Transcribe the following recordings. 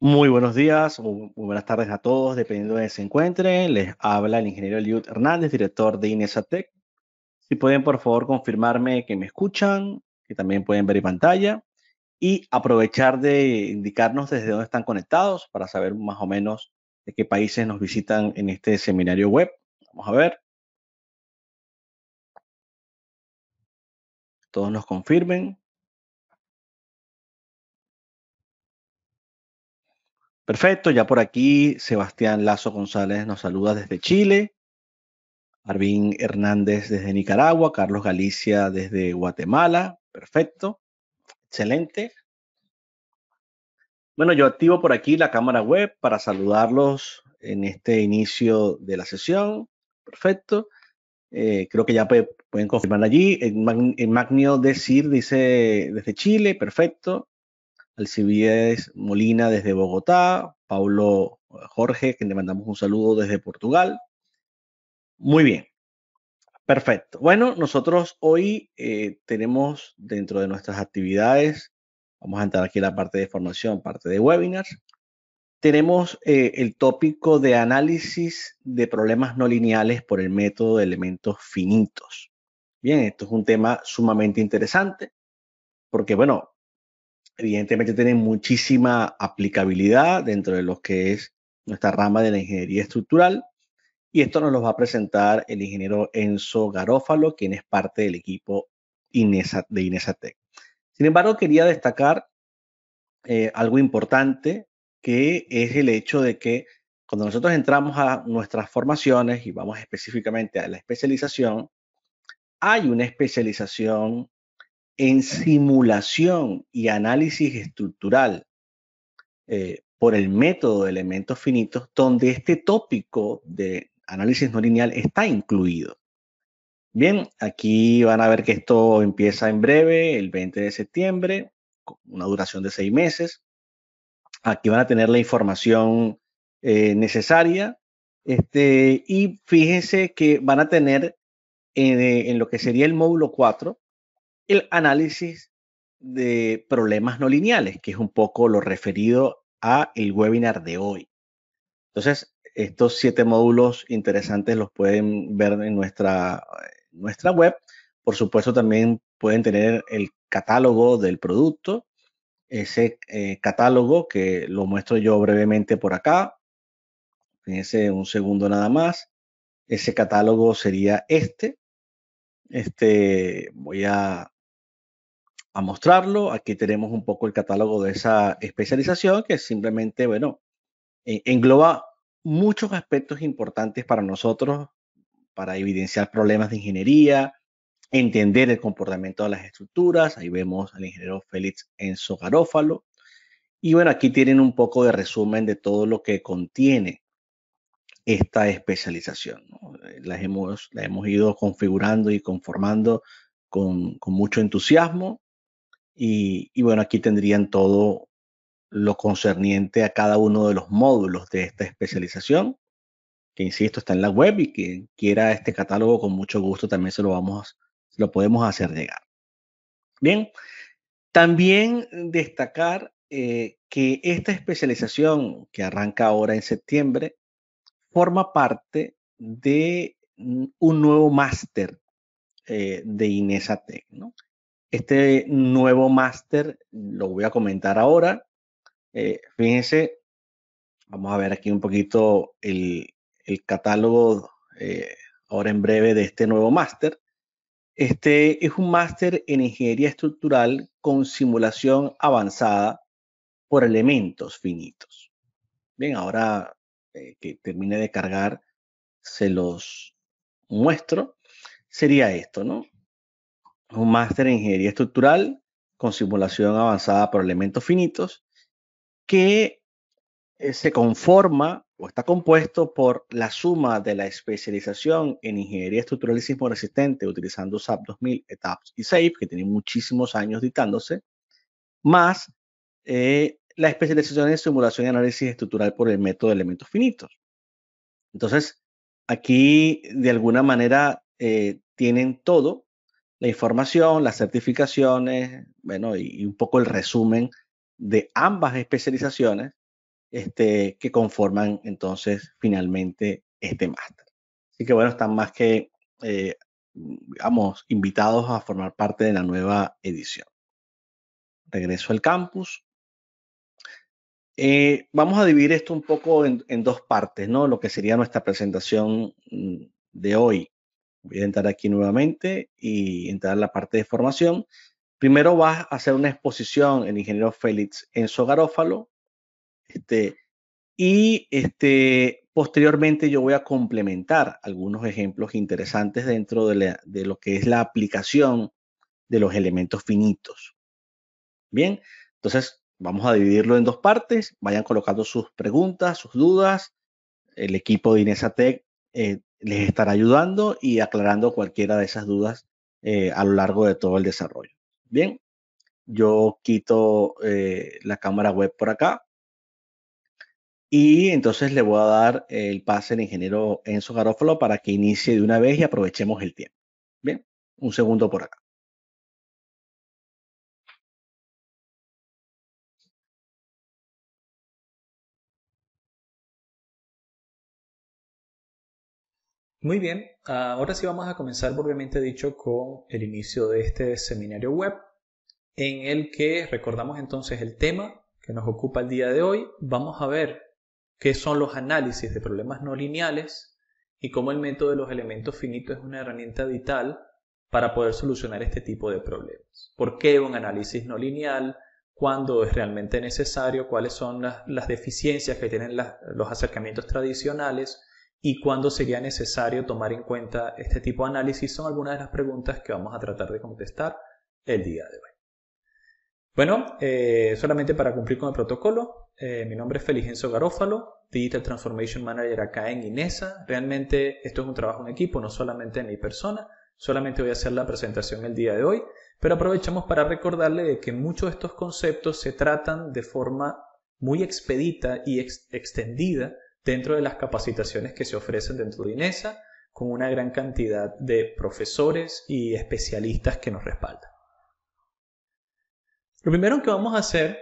Muy buenos días o muy buenas tardes a todos, dependiendo de donde se encuentren. Les habla el ingeniero Eliud Hernández, director de Inesatec. Si pueden, por favor, confirmarme que me escuchan, que también pueden ver en pantalla y aprovechar de indicarnos desde dónde están conectados para saber más o menos de qué países nos visitan en este seminario web. Vamos a ver. Todos nos confirmen. Perfecto, ya por aquí Sebastián Lazo González nos saluda desde Chile, Arvin Hernández desde Nicaragua, Carlos Galicia desde Guatemala, perfecto, excelente. Bueno, yo activo por aquí la cámara web para saludarlos en este inicio de la sesión, perfecto. Eh, creo que ya pueden confirmar allí. En, Magnio Decir dice desde Chile, perfecto. Alcibiades Molina desde Bogotá, Pablo eh, Jorge, que le mandamos un saludo desde Portugal. Muy bien, perfecto. Bueno, nosotros hoy eh, tenemos dentro de nuestras actividades, vamos a entrar aquí en la parte de formación, parte de webinars, tenemos eh, el tópico de análisis de problemas no lineales por el método de elementos finitos. Bien, esto es un tema sumamente interesante porque, bueno, evidentemente tiene muchísima aplicabilidad dentro de lo que es nuestra rama de la ingeniería estructural. Y esto nos lo va a presentar el ingeniero Enzo Garófalo, quien es parte del equipo Inesa, de Inesatec. Sin embargo, quería destacar eh, algo importante, que es el hecho de que cuando nosotros entramos a nuestras formaciones y vamos específicamente a la especialización, hay una especialización en simulación y análisis estructural eh, por el método de elementos finitos, donde este tópico de análisis no lineal está incluido. Bien, aquí van a ver que esto empieza en breve, el 20 de septiembre, con una duración de seis meses. Aquí van a tener la información eh, necesaria. Este, y fíjense que van a tener eh, en lo que sería el módulo 4, el análisis de problemas no lineales, que es un poco lo referido a el webinar de hoy. Entonces, estos siete módulos interesantes los pueden ver en nuestra, nuestra web. Por supuesto, también pueden tener el catálogo del producto, ese eh, catálogo que lo muestro yo brevemente por acá. Fíjense un segundo nada más. Ese catálogo sería este. Este, voy a a mostrarlo. Aquí tenemos un poco el catálogo de esa especialización que simplemente, bueno, e, engloba muchos aspectos importantes para nosotros, para evidenciar problemas de ingeniería, entender el comportamiento de las estructuras. Ahí vemos al ingeniero Félix Enzo Garófalo. Y bueno, aquí tienen un poco de resumen de todo lo que contiene esta especialización. Las hemos, la hemos ido configurando y conformando con, con mucho entusiasmo y, bueno, aquí tendrían todo lo concerniente a cada uno de los módulos de esta especialización, que insisto, está en la web y quien quiera este catálogo con mucho gusto también se lo vamos, lo podemos hacer llegar. Bien, también destacar eh, que esta especialización que arranca ahora en septiembre forma parte de un nuevo máster eh, de Inesatec, ¿no? Este nuevo máster lo voy a comentar ahora. Eh, fíjense, vamos a ver aquí un poquito el, catálogo eh, ahora en breve de este nuevo máster. Este es un máster en ingeniería estructural con simulación avanzada por elementos finitos. Bien, ahora eh, que termine de cargar, se los muestro. Sería esto, ¿no? un máster en ingeniería estructural con simulación avanzada por elementos finitos que eh, se conforma o está compuesto por la suma de la especialización en ingeniería estructural y sismo resistente utilizando SAP 2000, ETAPS y SAFE, que tiene muchísimos años dictándose, más eh, la especialización en simulación y análisis estructural por el método de elementos finitos. Entonces, aquí de alguna manera eh, tienen todo la información, las certificaciones, bueno, y, un poco el resumen de ambas especializaciones este, que conforman entonces finalmente este máster. Así que bueno, están más que, eh, digamos, invitados a formar parte de la nueva edición. Regreso al campus. Eh, vamos a dividir esto un poco en, dos partes, ¿no? Lo que sería nuestra presentación mm, de hoy voy a entrar aquí nuevamente y entrar en la parte de formación. Primero vas a hacer una exposición el ingeniero Félix Enzo Garófalo. Este, y este, posteriormente yo voy a complementar algunos ejemplos interesantes dentro de, lo que es la aplicación de los elementos finitos. Bien, entonces vamos a dividirlo en dos partes. Vayan colocando sus preguntas, sus dudas. El equipo de Inesatec eh, les estará ayudando y aclarando cualquiera de esas dudas eh, a lo largo de todo el desarrollo. Bien, yo quito eh, la cámara web por acá y entonces le voy a dar el pase al ingeniero Enzo Garófalo para que inicie de una vez y aprovechemos el tiempo. Bien, un segundo por acá. Muy bien, ah, ahora sí vamos a comenzar obviamente dicho con el inicio de este seminario web en el que recordamos entonces el tema que nos ocupa el día de hoy. Vamos a ver qué son los análisis de problemas no lineales y cómo el método de los elementos finitos es una herramienta vital para poder solucionar este tipo de problemas. ¿Por qué un análisis no lineal? ¿Cuándo es realmente necesario? ¿Cuáles son las, deficiencias que tienen los acercamientos tradicionales? y cuándo sería necesario tomar en cuenta este tipo de análisis son algunas de las preguntas que vamos a tratar de contestar el día de hoy. Bueno, eh, solamente para cumplir con el protocolo, eh, mi nombre es Feligenzo Garófalo, Digital Transformation Manager acá en Inesa. Realmente esto es un trabajo en equipo, no solamente en mi persona. Solamente voy a hacer la presentación el día de hoy, pero aprovechamos para recordarle que muchos de estos conceptos se tratan de forma muy expedita y extendida dentro de las capacitaciones que se ofrecen dentro de INESA con una gran cantidad de profesores y especialistas que nos respaldan. Lo primero que vamos a hacer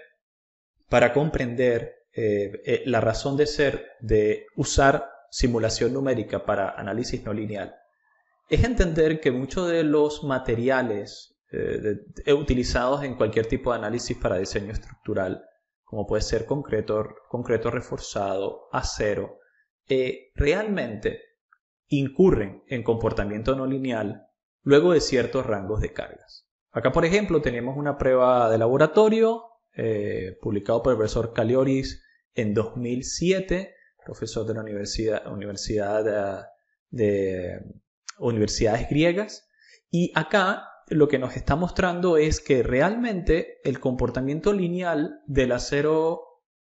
para comprender eh, eh, la razón de ser de usar simulación numérica para análisis no lineal es entender que muchos de los materiales eh, utilizados en cualquier tipo de análisis para diseño estructural como puede ser concreto, concreto reforzado, acero, eh, realmente incurren en comportamiento no lineal luego de ciertos rangos de cargas. Acá, por ejemplo, tenemos una prueba de laboratorio eh, publicado por el profesor Calioris en 2007, profesor de la Universidad, eh, de Universidades Griegas. Y acá lo que nos está mostrando es que realmente el comportamiento lineal del acero,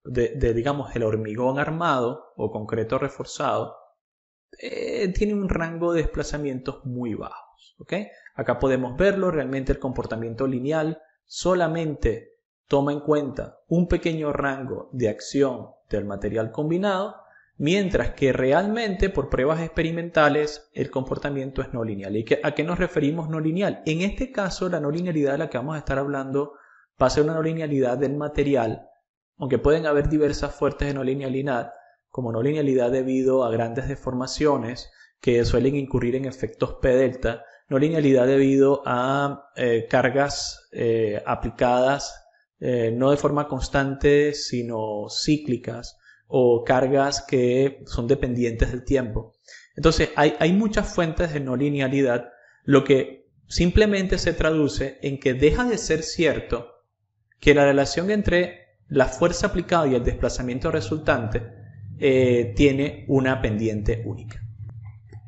de, digamos, el hormigón armado o concreto reforzado, eh, tiene un rango de desplazamientos muy bajos. Acá podemos verlo, realmente el comportamiento lineal solamente toma en cuenta un pequeño rango de acción del material combinado mientras que realmente por pruebas experimentales el comportamiento es no lineal. ¿Y a qué nos referimos no lineal? En este caso, la no linealidad de la que vamos a estar hablando va a ser una no linealidad del material, aunque pueden haber diversas fuertes de no linealidad, como no linealidad debido a grandes deformaciones que suelen incurrir en efectos P delta, no linealidad debido a eh, cargas eh, aplicadas eh, no de forma constante, sino cíclicas, o cargas que son dependientes del tiempo. Entonces, hay, muchas fuentes de no linealidad, lo que simplemente se traduce en que deja de ser cierto que la relación entre la fuerza aplicada y el desplazamiento resultante eh, tiene una pendiente única,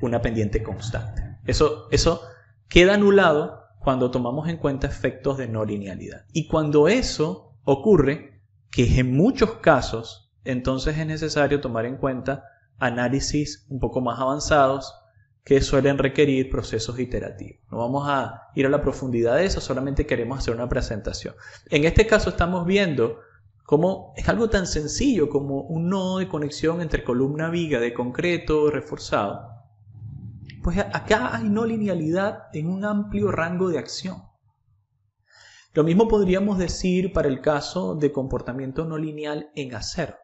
una pendiente constante. Eso, eso queda anulado cuando tomamos en cuenta efectos de no linealidad. Y cuando eso ocurre, que en muchos casos entonces es necesario tomar en cuenta análisis un poco más avanzados que suelen requerir procesos iterativos. No vamos a ir a la profundidad de eso, solamente queremos hacer una presentación. En este caso estamos viendo cómo es algo tan sencillo como un nodo de conexión entre columna viga de concreto reforzado. Pues acá hay no linealidad en un amplio rango de acción. Lo mismo podríamos decir para el caso de comportamiento no lineal en acero.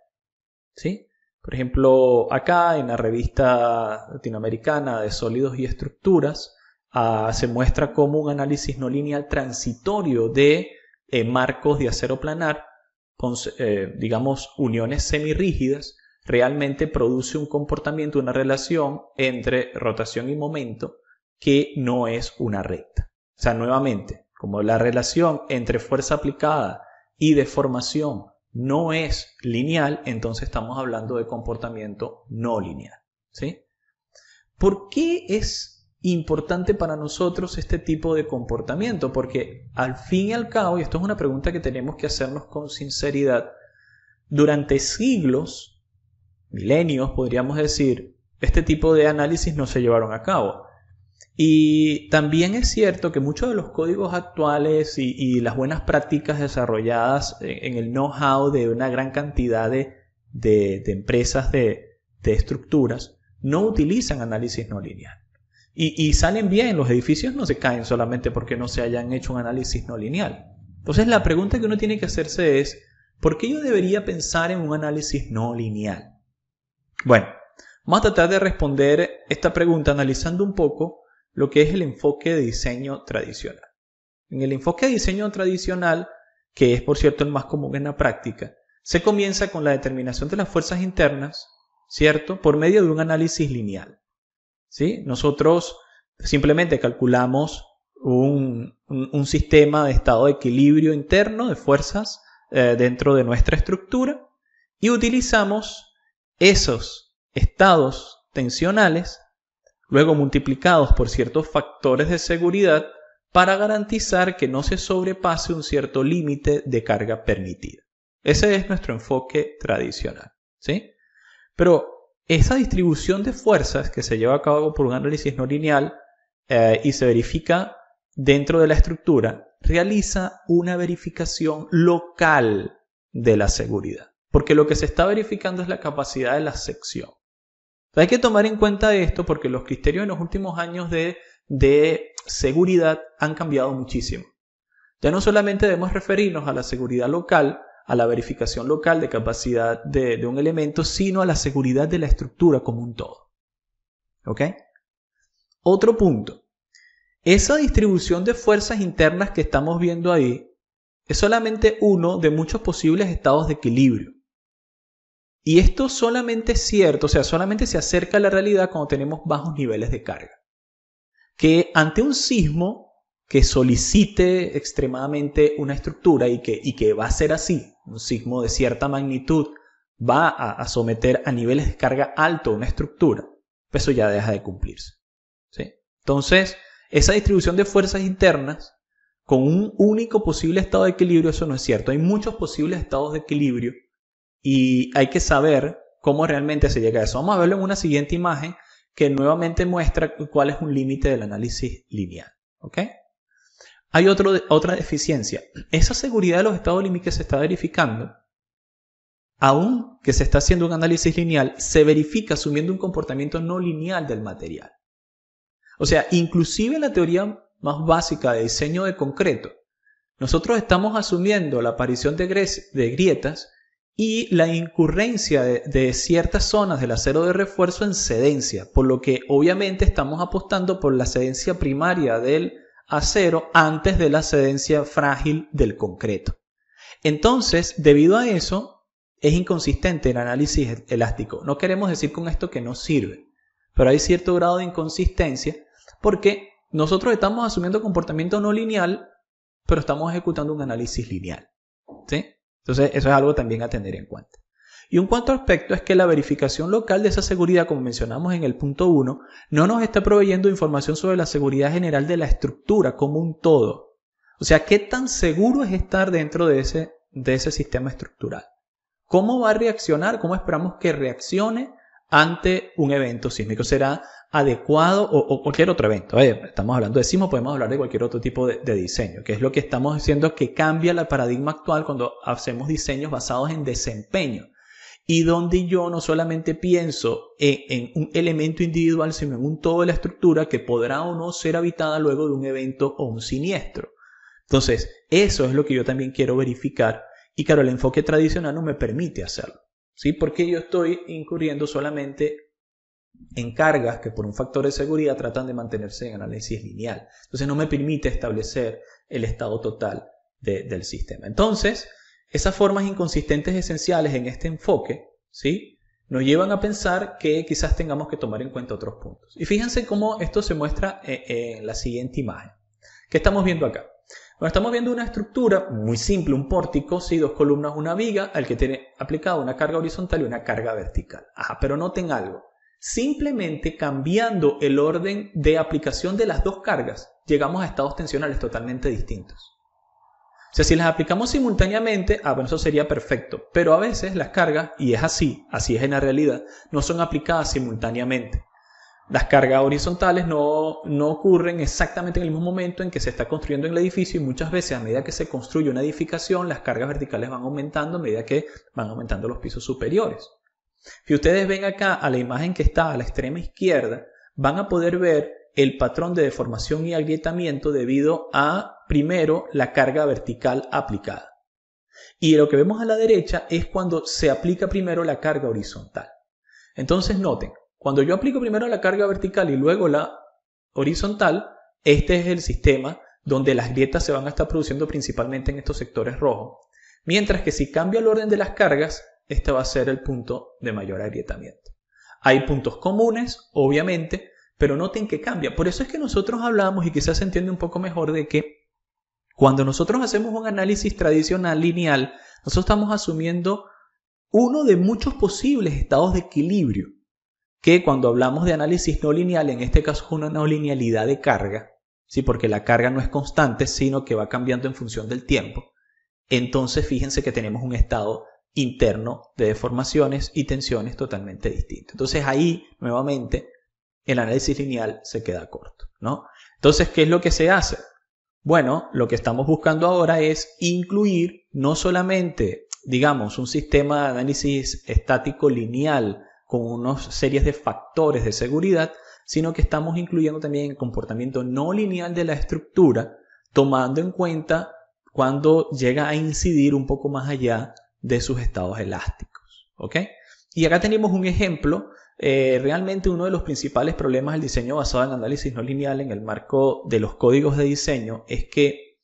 Por ejemplo, acá en la revista latinoamericana de sólidos y estructuras ah, se muestra cómo un análisis no lineal transitorio de eh, marcos de acero planar con, eh, digamos, uniones semirrígidas realmente produce un comportamiento, una relación entre rotación y momento que no es una recta. O sea, nuevamente, como la relación entre fuerza aplicada y deformación no es lineal, entonces estamos hablando de comportamiento no lineal. ¿sí? ¿Por qué es importante para nosotros este tipo de comportamiento? Porque al fin y al cabo, y esto es una pregunta que tenemos que hacernos con sinceridad, durante siglos, milenios podríamos decir, este tipo de análisis no se llevaron a cabo. Y también es cierto que muchos de los códigos actuales y, las buenas prácticas desarrolladas en, el know-how de una gran cantidad de, empresas de, estructuras no utilizan análisis no lineal. Y, y salen bien, los edificios no se caen solamente porque no se hayan hecho un análisis no lineal. Entonces la pregunta que uno tiene que hacerse es, ¿por qué yo debería pensar en un análisis no lineal? Bueno, vamos a tratar de responder esta pregunta analizando un poco lo que es el enfoque de diseño tradicional. En el enfoque de diseño tradicional, que es por cierto el más común en la práctica, se comienza con la determinación de las fuerzas internas, ¿cierto? Por medio de un análisis lineal. ¿sí? Nosotros simplemente calculamos un, sistema de estado de equilibrio interno de fuerzas eh, dentro de nuestra estructura y utilizamos esos estados tensionales luego multiplicados por ciertos factores de seguridad para garantizar que no se sobrepase un cierto límite de carga permitida. Ese es nuestro enfoque tradicional. ¿sí? Pero esa distribución de fuerzas que se lleva a cabo por un análisis no lineal eh, y se verifica dentro de la estructura, realiza una verificación local de la seguridad. Porque lo que se está verificando es la capacidad de la sección hay que tomar en cuenta esto porque los criterios en los últimos años de, seguridad han cambiado muchísimo. Ya no solamente debemos referirnos a la seguridad local, a la verificación local de capacidad de, de, un elemento, sino a la seguridad de la estructura como un todo. ¿Ok? Otro punto. Esa distribución de fuerzas internas que estamos viendo ahí es solamente uno de muchos posibles estados de equilibrio. Y esto solamente es cierto, o sea, solamente se acerca a la realidad cuando tenemos bajos niveles de carga. Que ante un sismo que solicite extremadamente una estructura y que, y que va a ser así, un sismo de cierta magnitud va a, someter a niveles de carga alto una estructura, pues eso ya deja de cumplirse. Entonces, esa distribución de fuerzas internas con un único posible estado de equilibrio, eso no es cierto. Hay muchos posibles estados de equilibrio y hay que saber cómo realmente se llega a eso. Vamos a verlo en una siguiente imagen que nuevamente muestra cuál es un límite del análisis lineal. Hay otra deficiencia. Esa seguridad de los estados límites se está verificando, aun que se está haciendo un análisis lineal, se verifica asumiendo un comportamiento no lineal del material. O sea, inclusive en la teoría más básica de diseño de concreto, nosotros estamos asumiendo la aparición de grietas y la incurrencia de, ciertas zonas del acero de refuerzo en cedencia, por lo que obviamente estamos apostando por la cedencia primaria del acero antes de la cedencia frágil del concreto. Entonces, debido a eso, es inconsistente el análisis elástico. No queremos decir con esto que no sirve, pero hay cierto grado de inconsistencia porque nosotros estamos asumiendo comportamiento no lineal, pero estamos ejecutando un análisis lineal. ¿Sí? Entonces, eso es algo también a tener en cuenta. Y un cuarto aspecto es que la verificación local de esa seguridad, como mencionamos en el punto 1, no nos está proveyendo información sobre la seguridad general de la estructura como un todo. O sea, qué tan seguro es estar dentro de ese, de ese sistema estructural. ¿Cómo va a reaccionar? ¿Cómo esperamos que reaccione ante un evento sísmico? ¿Será adecuado o, cualquier otro evento. estamos hablando de Simo, podemos hablar de cualquier otro tipo de, diseño, que es lo que estamos diciendo que cambia el paradigma actual cuando hacemos diseños basados en desempeño y donde yo no solamente pienso en, un elemento individual, sino en un todo de la estructura que podrá o no ser habitada luego de un evento o un siniestro. Entonces, eso es lo que yo también quiero verificar y claro, el enfoque tradicional no me permite hacerlo, ¿sí? Porque yo estoy incurriendo solamente en cargas que por un factor de seguridad tratan de mantenerse en análisis lineal. Entonces no me permite establecer el estado total del sistema. Entonces, esas formas inconsistentes esenciales en este enfoque, ¿sí? Nos llevan a pensar que quizás tengamos que tomar en cuenta otros puntos. Y fíjense cómo esto se muestra eh, eh, en la siguiente imagen. ¿Qué estamos viendo acá? Bueno, estamos viendo una estructura muy simple, un pórtico, ¿sí? dos columnas, una viga, al que tiene aplicada una carga horizontal y una carga vertical. Ajá, pero noten algo. Simplemente cambiando el orden de aplicación de las dos cargas, llegamos a estados tensionales totalmente distintos. O sea, si las aplicamos simultáneamente, a ah, eso sería perfecto. Pero a veces las cargas, y es así, así es en la realidad, no son aplicadas simultáneamente. Las cargas horizontales no, no ocurren exactamente en el mismo momento en que se está construyendo el edificio y muchas veces a medida que se construye una edificación, las cargas verticales van aumentando a medida que van aumentando los pisos superiores. Si ustedes ven acá a la imagen que está a la extrema izquierda, van a poder ver el patrón de deformación y agrietamiento debido a, primero, la carga vertical aplicada. Y lo que vemos a la derecha es cuando se aplica primero la carga horizontal. Entonces noten, cuando yo aplico primero la carga vertical y luego la horizontal, este es el sistema donde las grietas se van a estar produciendo principalmente en estos sectores rojos. Mientras que si cambio el orden de las cargas, este va a ser el punto de mayor agrietamiento. Hay puntos comunes, obviamente, pero noten que cambia. Por eso es que nosotros hablamos y quizás se entiende un poco mejor de que cuando nosotros hacemos un análisis tradicional lineal, nosotros estamos asumiendo uno de muchos posibles estados de equilibrio, que cuando hablamos de análisis no lineal, en este caso es una no linealidad de carga, ¿sí? porque la carga no es constante, sino que va cambiando en función del tiempo. Entonces fíjense que tenemos un estado interno de deformaciones y tensiones totalmente distinto. Entonces ahí, nuevamente, el análisis lineal se queda corto, ¿no? Entonces, ¿qué es lo que se hace? Bueno, lo que estamos buscando ahora es incluir no solamente, digamos, un sistema de análisis estático lineal con una series de factores de seguridad, sino que estamos incluyendo también el comportamiento no lineal de la estructura, tomando en cuenta cuando llega a incidir un poco más allá de sus estados elásticos. ¿Ok? Y acá tenemos un ejemplo, eh, realmente uno de los principales problemas del diseño basado en análisis no lineal en el marco de los códigos de diseño es que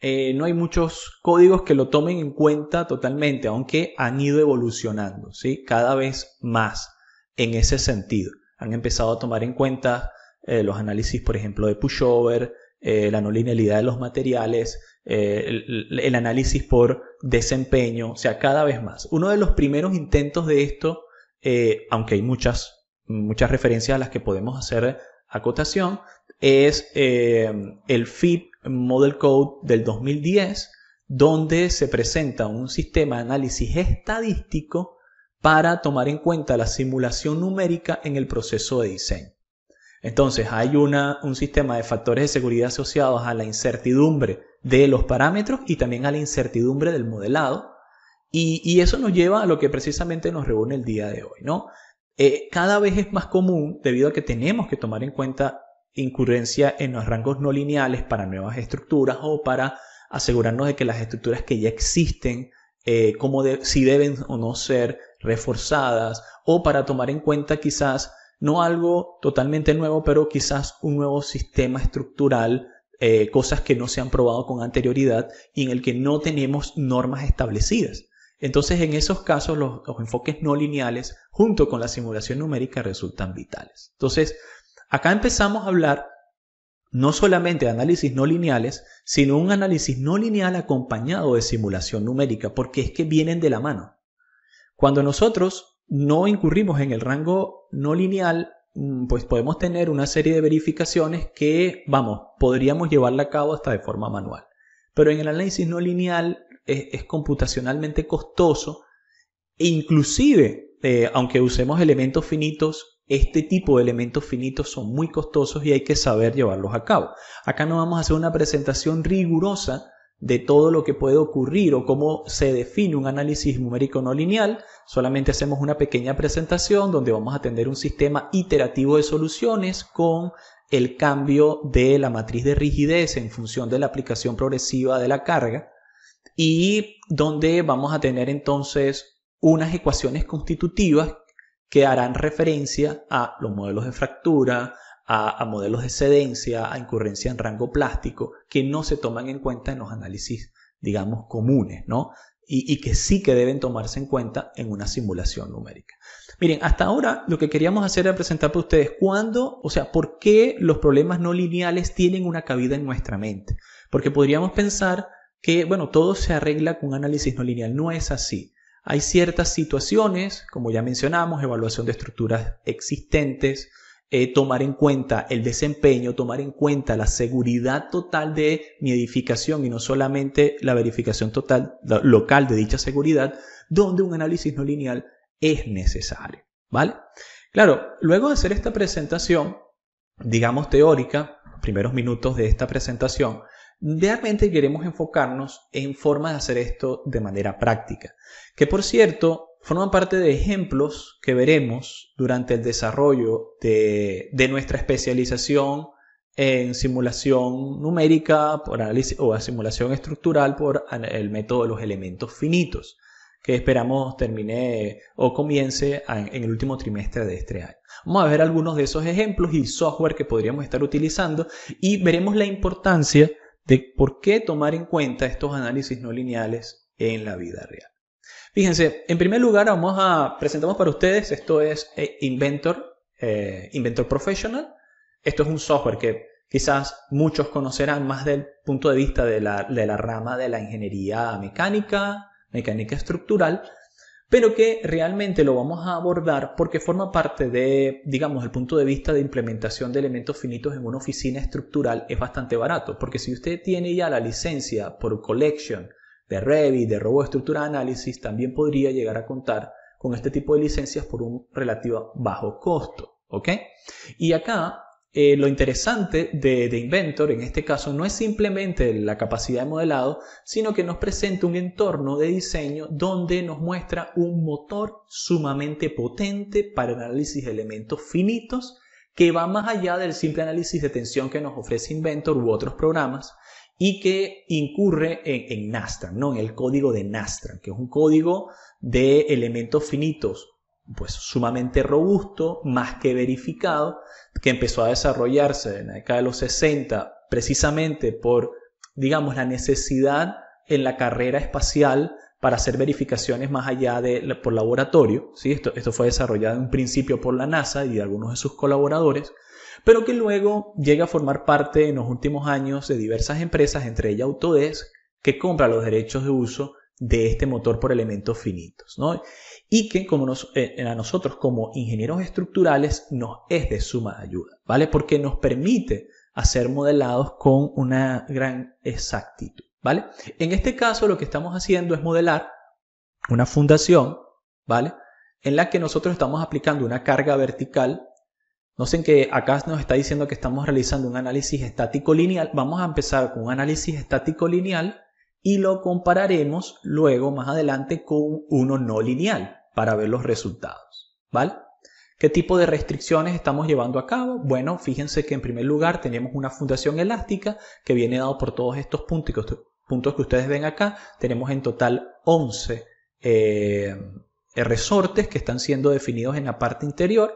eh, no hay muchos códigos que lo tomen en cuenta totalmente, aunque han ido evolucionando, ¿sí? Cada vez más en ese sentido. Han empezado a tomar en cuenta eh, los análisis, por ejemplo, de pushover, eh, la no linealidad de los materiales, eh, el, análisis por desempeño, o sea, cada vez más. Uno de los primeros intentos de esto, eh, aunque hay muchas, muchas referencias a las que podemos hacer acotación, es el FIT Model Code del 2010, donde se presenta un sistema de análisis estadístico para tomar en cuenta la simulación numérica en el proceso de diseño. Entonces, hay una, un sistema de factores de seguridad asociados a la incertidumbre de los parámetros y también a la incertidumbre del modelado. Y, eso nos lleva a lo que precisamente nos reúne el día de hoy, ¿no? Eh, cada vez es más común debido a que tenemos que tomar en cuenta incurrencia en los rangos no lineales para nuevas estructuras o para asegurarnos de que las estructuras que ya existen, eh, como si deben o no ser reforzadas, o para tomar en cuenta quizás no algo totalmente nuevo, pero quizás un nuevo sistema estructural, eh, cosas que no se han probado con anterioridad y en el que no tenemos normas establecidas. Entonces, en esos casos, los, los enfoques no lineales junto con la simulación numérica resultan vitales. Entonces, acá empezamos a hablar no solamente de análisis no lineales, sino un análisis no lineal acompañado de simulación numérica, porque es que vienen de la mano. Cuando nosotros no incurrimos en el rango no lineal, mm, pues podemos tener una serie de verificaciones que, vamos, podríamos llevarla a cabo hasta de forma manual. Pero en el análisis no lineal es, computacionalmente costoso e inclusive, eh, aunque usemos elementos finitos, este tipo de elementos finitos son muy costosos y hay que saber llevarlos a cabo. Acá no vamos a hacer una presentación rigurosa de todo lo que puede ocurrir o cómo se define un análisis numérico no lineal. Solamente hacemos una pequeña presentación donde vamos a tener un sistema iterativo de soluciones con el cambio de la matriz de rigidez en función de la aplicación progresiva de la carga y donde vamos a tener entonces unas ecuaciones constitutivas que harán referencia a los modelos de fractura, a, modelos de excedencia, a incurrencia en rango plástico, que no se toman en cuenta en los análisis, digamos, comunes, ¿no? Y, que sí que deben tomarse en cuenta en una simulación numérica. Miren, hasta ahora lo que queríamos hacer era presentar para ustedes cuándo, o sea, por qué los problemas no lineales tienen una cabida en nuestra mente. Porque podríamos pensar que, bueno, todo se arregla con análisis no lineal. No es así. Hay ciertas situaciones, como ya mencionamos, evaluación de estructuras existentes, eh, tomar en cuenta el desempeño, tomar en cuenta la seguridad total de mi edificación y no solamente la verificación total local de dicha seguridad, donde un análisis no lineal es necesario. ¿Vale? Claro, luego de hacer esta presentación, digamos teórica, primeros minutos de esta presentación, realmente queremos enfocarnos en formas de hacer esto de manera práctica. Que por cierto, forman parte de ejemplos que veremos durante el desarrollo de, nuestra especialización en simulación numérica por análisis, o simulación estructural por el método de los elementos finitos que esperamos termine o comience en el último trimestre de este año. Vamos a ver algunos de esos ejemplos y software que podríamos estar utilizando y veremos la importancia de por qué tomar en cuenta estos análisis no lineales en la vida real. Fíjense, en primer lugar presentamos para ustedes, esto es eh, Inventor, eh, Inventor Professional. Esto es un software que quizás muchos conocerán más del punto de vista de la, de la rama de la ingeniería mecánica, mecánica estructural, pero que realmente lo vamos a abordar porque forma parte de, digamos, el punto de vista de implementación de elementos finitos en una oficina estructural es bastante barato, porque si usted tiene ya la licencia por collection de Revit, de robo de análisis, también podría llegar a contar con este tipo de licencias por un relativo bajo costo. ¿ok? Y acá eh, lo interesante de, de, Inventor en este caso no es simplemente la capacidad de modelado, sino que nos presenta un entorno de diseño donde nos muestra un motor sumamente potente para el análisis de elementos finitos que va más allá del simple análisis de tensión que nos ofrece Inventor u otros programas, y que incurre en, Nastran, ¿no? en el código de Nastran, que es un código de elementos finitos, pues sumamente robusto, más que verificado, que empezó a desarrollarse en la década de los 60 precisamente por, digamos, la necesidad en la carrera espacial para hacer verificaciones más allá de por laboratorio. ¿sí? Esto, esto fue desarrollado en un principio por la NASA y algunos de sus colaboradores, pero que luego llega a formar parte en los últimos años de diversas empresas, entre ellas Autodesk, que compra los derechos de uso de este motor por elementos finitos, ¿no? Y que como nos, eh, a nosotros como ingenieros estructurales nos es de suma ayuda, ¿vale? Porque nos permite hacer modelados con una gran exactitud, ¿vale? En este caso lo que estamos haciendo es modelar una fundación, ¿vale? En la que nosotros estamos aplicando una carga vertical no en que acá nos está diciendo que estamos realizando un análisis estático lineal. Vamos a empezar con un análisis estático lineal y lo compararemos luego más adelante con uno no lineal para ver los resultados. ¿Vale? ¿Qué tipo de restricciones estamos llevando a cabo? Bueno, fíjense que en primer lugar tenemos una fundación elástica que viene dado por todos estos puntos, puntos que ustedes ven acá. Tenemos en total 11 eh, resortes que están siendo definidos en la parte interior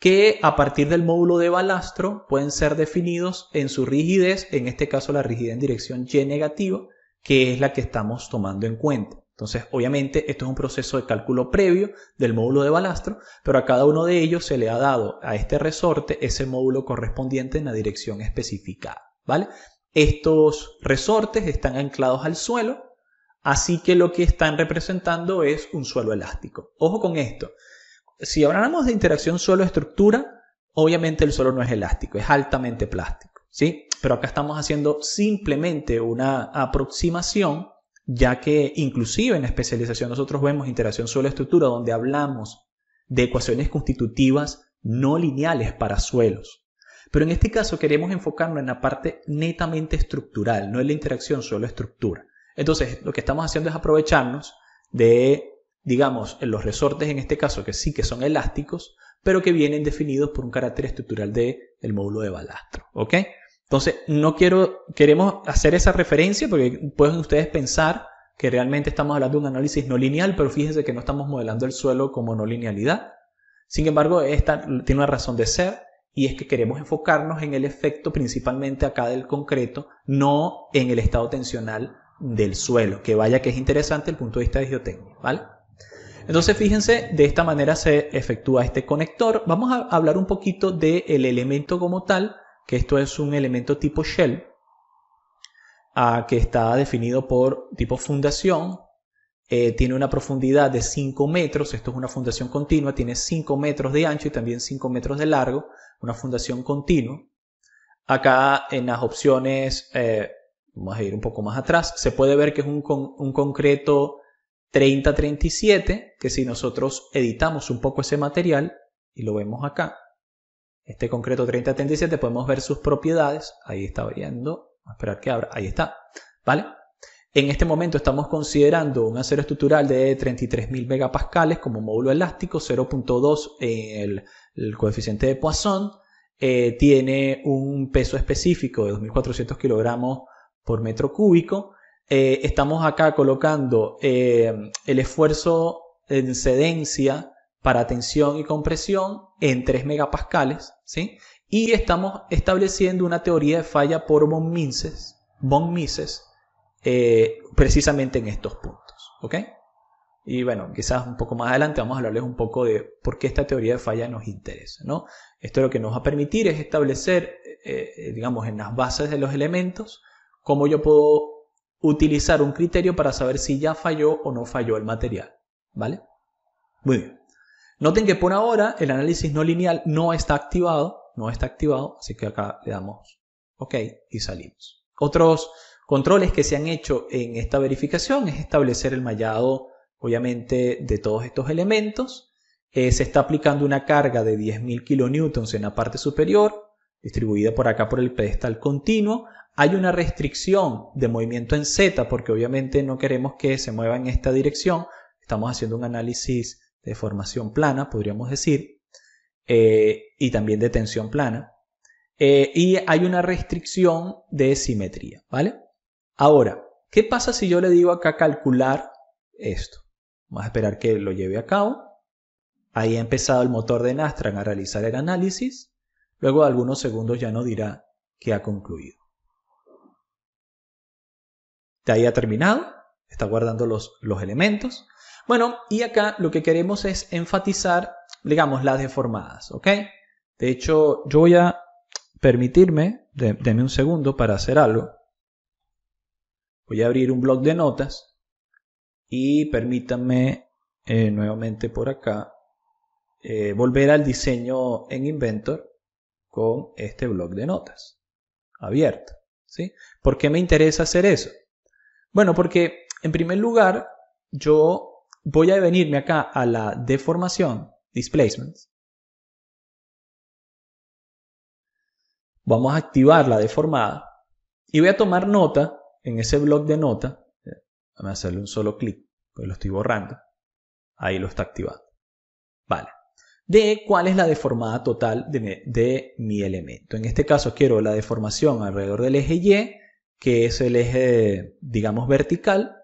que a partir del módulo de balastro pueden ser definidos en su rigidez, en este caso la rigidez en dirección Y negativa, que es la que estamos tomando en cuenta. Entonces, obviamente, esto es un proceso de cálculo previo del módulo de balastro, pero a cada uno de ellos se le ha dado a este resorte ese módulo correspondiente en la dirección especificada, ¿vale? Estos resortes están anclados al suelo, así que lo que están representando es un suelo elástico. Ojo con esto, si habláramos de interacción suelo-estructura, obviamente el suelo no es elástico, es altamente plástico, ¿sí? Pero acá estamos haciendo simplemente una aproximación, ya que inclusive en especialización nosotros vemos interacción suelo-estructura donde hablamos de ecuaciones constitutivas no lineales para suelos. Pero en este caso queremos enfocarnos en la parte netamente estructural, no en la interacción suelo-estructura. Entonces, lo que estamos haciendo es aprovecharnos de digamos, en los resortes en este caso, que sí que son elásticos, pero que vienen definidos por un carácter estructural del módulo de balastro. ¿Ok? Entonces, no quiero, queremos hacer esa referencia porque pueden ustedes pensar que realmente estamos hablando de un análisis no lineal, pero fíjense que no estamos modelando el suelo como no linealidad. Sin embargo, esta tiene una razón de ser y es que queremos enfocarnos en el efecto principalmente acá del concreto, no en el estado tensional del suelo, que vaya que es interesante el punto de vista de ¿vale? Entonces fíjense, de esta manera se efectúa este conector. Vamos a hablar un poquito del elemento como tal, que esto es un elemento tipo shell, ah, que está definido por tipo fundación. Eh, tiene una profundidad de 5 metros, esto es una fundación continua, tiene 5 metros de ancho y también 5 metros de largo, una fundación continua. Acá en las opciones, eh, vamos a ir un poco más atrás, se puede ver que es un concreto 3037, que si nosotros editamos un poco ese material y lo vemos acá, este concreto 3037 podemos ver sus propiedades, ahí está abriendo, a esperar que abra, ahí está, ¿vale? En este momento estamos considerando un acero estructural de 33.000 megapascales como módulo elástico, 0.2 eh, el, el coeficiente de Poisson, eh, tiene un peso específico de 2.400 kilogramos por metro cúbico, eh, estamos acá colocando eh, el esfuerzo en cedencia para tensión y compresión en 3 megapascales, ¿sí? Y estamos estableciendo una teoría de falla por von Mises, von Mises eh, precisamente en estos puntos, ¿ok? Y bueno, quizás un poco más adelante vamos a hablarles un poco de por qué esta teoría de falla nos interesa, ¿no? Esto lo que nos va a permitir es establecer, digamos, en las bases de los elementos, cómo yo puedo utilizar un criterio para saber si ya falló o no falló el material. ¿Vale? Muy bien. Noten que por ahora el análisis no lineal no está activado, no está activado, así que acá le damos OK y salimos. Otros controles que se han hecho en esta verificación es establecer el mallado, obviamente, de todos estos elementos. Eh, se está aplicando una carga de 10.000 kN en la parte superior, distribuida por acá por el pedestal continuo. Hay una restricción de movimiento en Z porque obviamente no queremos que se mueva en esta dirección. Estamos haciendo un análisis de formación plana, podríamos decir, eh, y también de tensión plana. Eh, y hay una restricción de simetría, ¿vale? Ahora, ¿qué pasa si yo le digo acá calcular esto? Vamos a esperar que lo lleve a cabo. Ahí ha empezado el motor de Nastran a realizar el análisis. Luego de algunos segundos ya no dirá que ha concluido. ahí ha terminado? Está guardando los, los elementos. Bueno, y acá lo que queremos es enfatizar, digamos, las deformadas, ¿ok? De hecho, yo voy a permitirme, déme un segundo para hacer algo. Voy a abrir un blog de notas y permítanme eh, nuevamente por acá eh, volver al diseño en Inventor con este blog de notas abierto. ¿sí? ¿Por qué me interesa hacer eso? Bueno, porque en primer lugar, yo voy a venirme acá a la deformación, displacements. Vamos a activar la deformada y voy a tomar nota en ese blog de nota. Voy a hacerle un solo clic, pues lo estoy borrando. Ahí lo está activado Vale de cuál es la deformada total de mi, elemento. En este caso quiero la deformación alrededor del eje Y, que es el eje, digamos, vertical,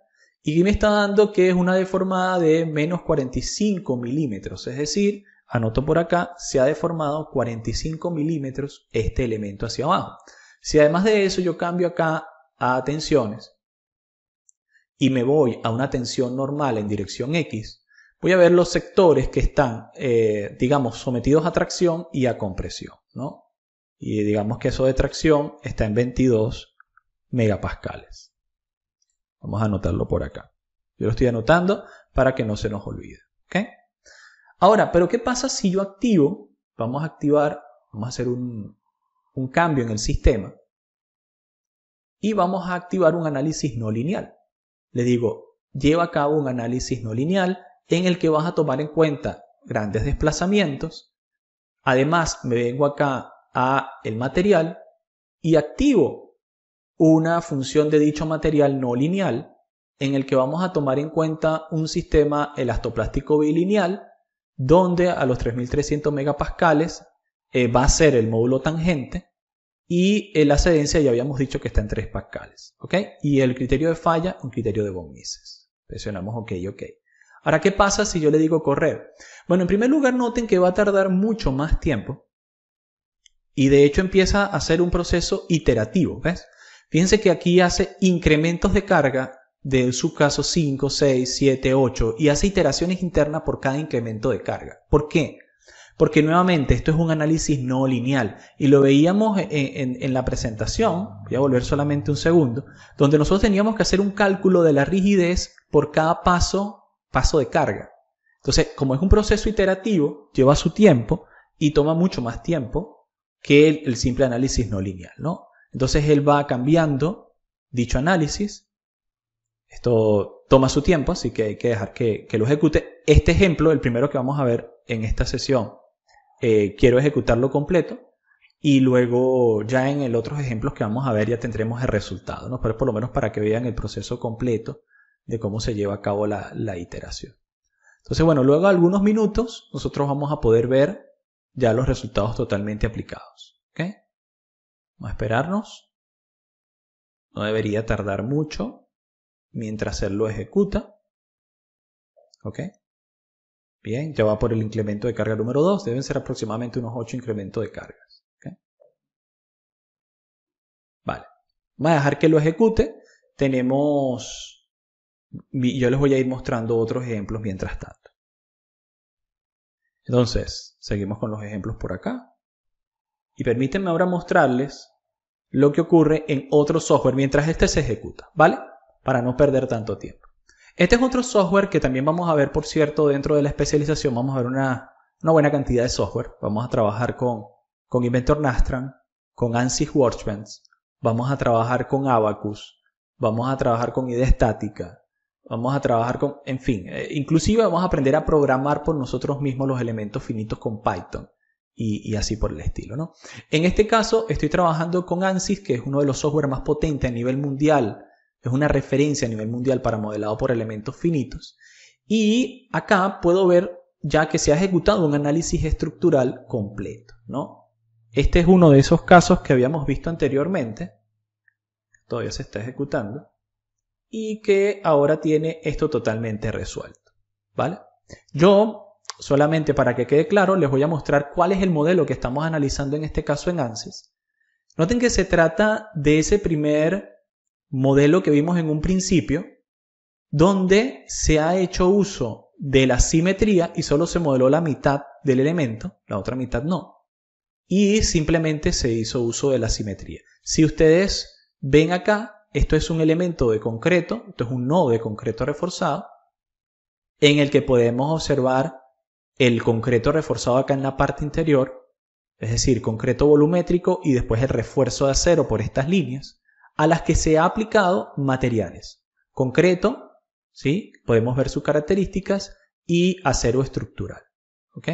y me está dando que es una deformada de menos 45 milímetros, es decir, anoto por acá, se ha deformado 45 milímetros este elemento hacia abajo. Si además de eso yo cambio acá a tensiones y me voy a una tensión normal en dirección X, voy a ver los sectores que están, eh, digamos, sometidos a tracción y a compresión, ¿no? Y digamos que eso de tracción está en 22 megapascales. Vamos a anotarlo por acá. Yo lo estoy anotando para que no se nos olvide, Ahora, ¿pero qué pasa si yo activo? Vamos a activar, vamos a hacer un, un cambio en el sistema y vamos a activar un análisis no lineal. Le digo, lleva a cabo un análisis no lineal en el que vas a tomar en cuenta grandes desplazamientos. Además, me vengo acá a el material y activo una función de dicho material no lineal en el que vamos a tomar en cuenta un sistema elastoplástico bilineal donde a los 3300 megapascales eh, va a ser el módulo tangente y eh, la cedencia ya habíamos dicho que está en 3 pascales, ¿ok? Y el criterio de falla, un criterio de von Mises. Presionamos OK, OK. Ahora, ¿qué pasa si yo le digo correo? Bueno, en primer lugar, noten que va a tardar mucho más tiempo y de hecho empieza a hacer un proceso iterativo, ¿ves? Fíjense que aquí hace incrementos de carga de su caso 5, 6, 7, 8 y hace iteraciones internas por cada incremento de carga. ¿Por qué? Porque nuevamente esto es un análisis no lineal y lo veíamos e, e, en, en, la presentación, voy a volver solamente un segundo, donde nosotros teníamos que hacer un cálculo de la rigidez por cada paso paso de carga. Entonces, como es un proceso iterativo, lleva su tiempo y toma mucho más tiempo que el, simple análisis no lineal, ¿no? Entonces él va cambiando dicho análisis. Esto toma su tiempo, así que hay que dejar que, lo ejecute. Este ejemplo, el primero que vamos a ver en esta sesión, eh, quiero ejecutarlo completo y luego ya en el otros ejemplos que vamos a ver ya tendremos el resultado, ¿no? Pero por lo menos para que vean el proceso completo de cómo se lleva a cabo la, iteración. Entonces, bueno, luego de algunos minutos nosotros vamos a poder ver ya los resultados totalmente aplicados. ¿Ok? Vamos a esperarnos. No debería tardar mucho mientras él lo ejecuta. ¿Ok? Bien, ya va por el incremento de carga número 2. Deben ser aproximadamente unos 8 incrementos de cargas. ¿Ok? Vale. Vamos a dejar que lo ejecute. Tenemos yo les voy a ir mostrando otros ejemplos mientras tanto. Entonces, seguimos con los ejemplos por acá. Y permítanme ahora mostrarles lo que ocurre en otro software mientras este se ejecuta, ¿vale? Para no perder tanto tiempo. Este es otro software que también vamos a ver, por cierto, dentro de la especialización. Vamos a ver una, buena cantidad de software. Vamos a trabajar con, con Inventor Nastran, con ANSYS Workbench, vamos a trabajar con Abacus, vamos a trabajar con idea estática, Vamos a trabajar con, en fin, eh, inclusive vamos a aprender a programar por nosotros mismos los elementos finitos con Python y, y, así por el estilo, ¿no? En este caso estoy trabajando con ANSYS, que es uno de los software más potentes a nivel mundial, es una referencia a nivel mundial para modelado por elementos finitos. Y acá puedo ver ya que se ha ejecutado un análisis estructural completo, ¿no? Este es uno de esos casos que habíamos visto anteriormente, todavía se está ejecutando y que ahora tiene esto totalmente resuelto. ¿Vale? Yo, solamente para que quede claro, les voy a mostrar cuál es el modelo que estamos analizando en este caso en ANSYS. Noten que se trata de ese primer modelo que vimos en un principio, donde se ha hecho uso de la simetría y solo se modeló la mitad del elemento, la otra mitad no. Y simplemente se hizo uso de la simetría. Si ustedes ven acá, esto es un elemento de concreto, esto es un nodo de concreto reforzado, en el que podemos observar el concreto reforzado acá en la parte interior, es decir, concreto volumétrico y después el refuerzo de acero por estas líneas, a las que se ha aplicado materiales. Concreto, ¿sí? podemos ver sus características, y acero estructural. ¿Ok?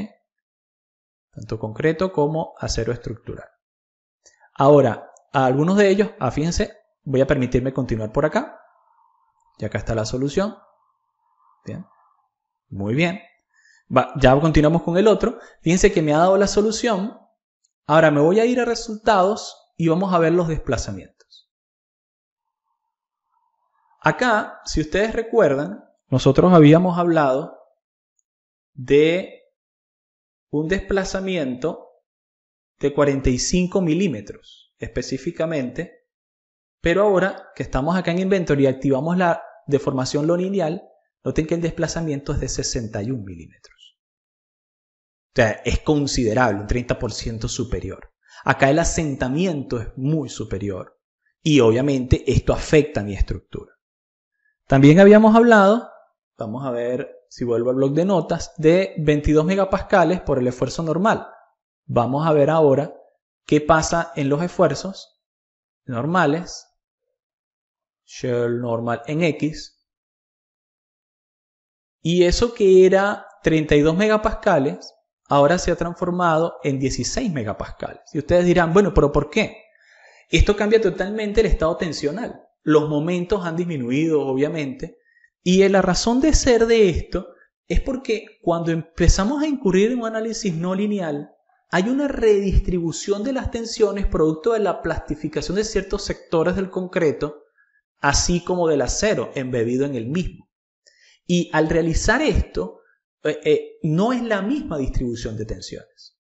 Tanto concreto como acero estructural. Ahora, a algunos de ellos, ah, fíjense, Voy a permitirme continuar por acá. Y acá está la solución. Muy bien. ya continuamos con el otro. Fíjense que me ha dado la solución. Ahora me voy a ir a resultados y vamos a ver los desplazamientos. Acá, si ustedes recuerdan, nosotros habíamos hablado de un desplazamiento de 45 milímetros, específicamente pero ahora que estamos acá en Inventory y activamos la deformación lineal, noten que el desplazamiento es de 61 milímetros. O sea, es considerable, un 30% superior. Acá el asentamiento es muy superior y obviamente esto afecta a mi estructura. También habíamos hablado, vamos a ver si vuelvo al blog de notas, de 22 megapascales por el esfuerzo normal. Vamos a ver ahora qué pasa en los esfuerzos normales shell normal en X. Y eso que era 32 megapascales, ahora se ha transformado en 16 megapascales. Y ustedes dirán, bueno, pero ¿por qué? Esto cambia totalmente el estado tensional. Los momentos han disminuido, obviamente. Y eh, la razón de ser de esto es porque cuando empezamos a incurrir en un análisis no lineal, hay una redistribución de las tensiones producto de la plastificación de ciertos sectores del concreto así como del acero embebido en el mismo. Y al realizar esto, eh, eh, no es la misma distribución de tensiones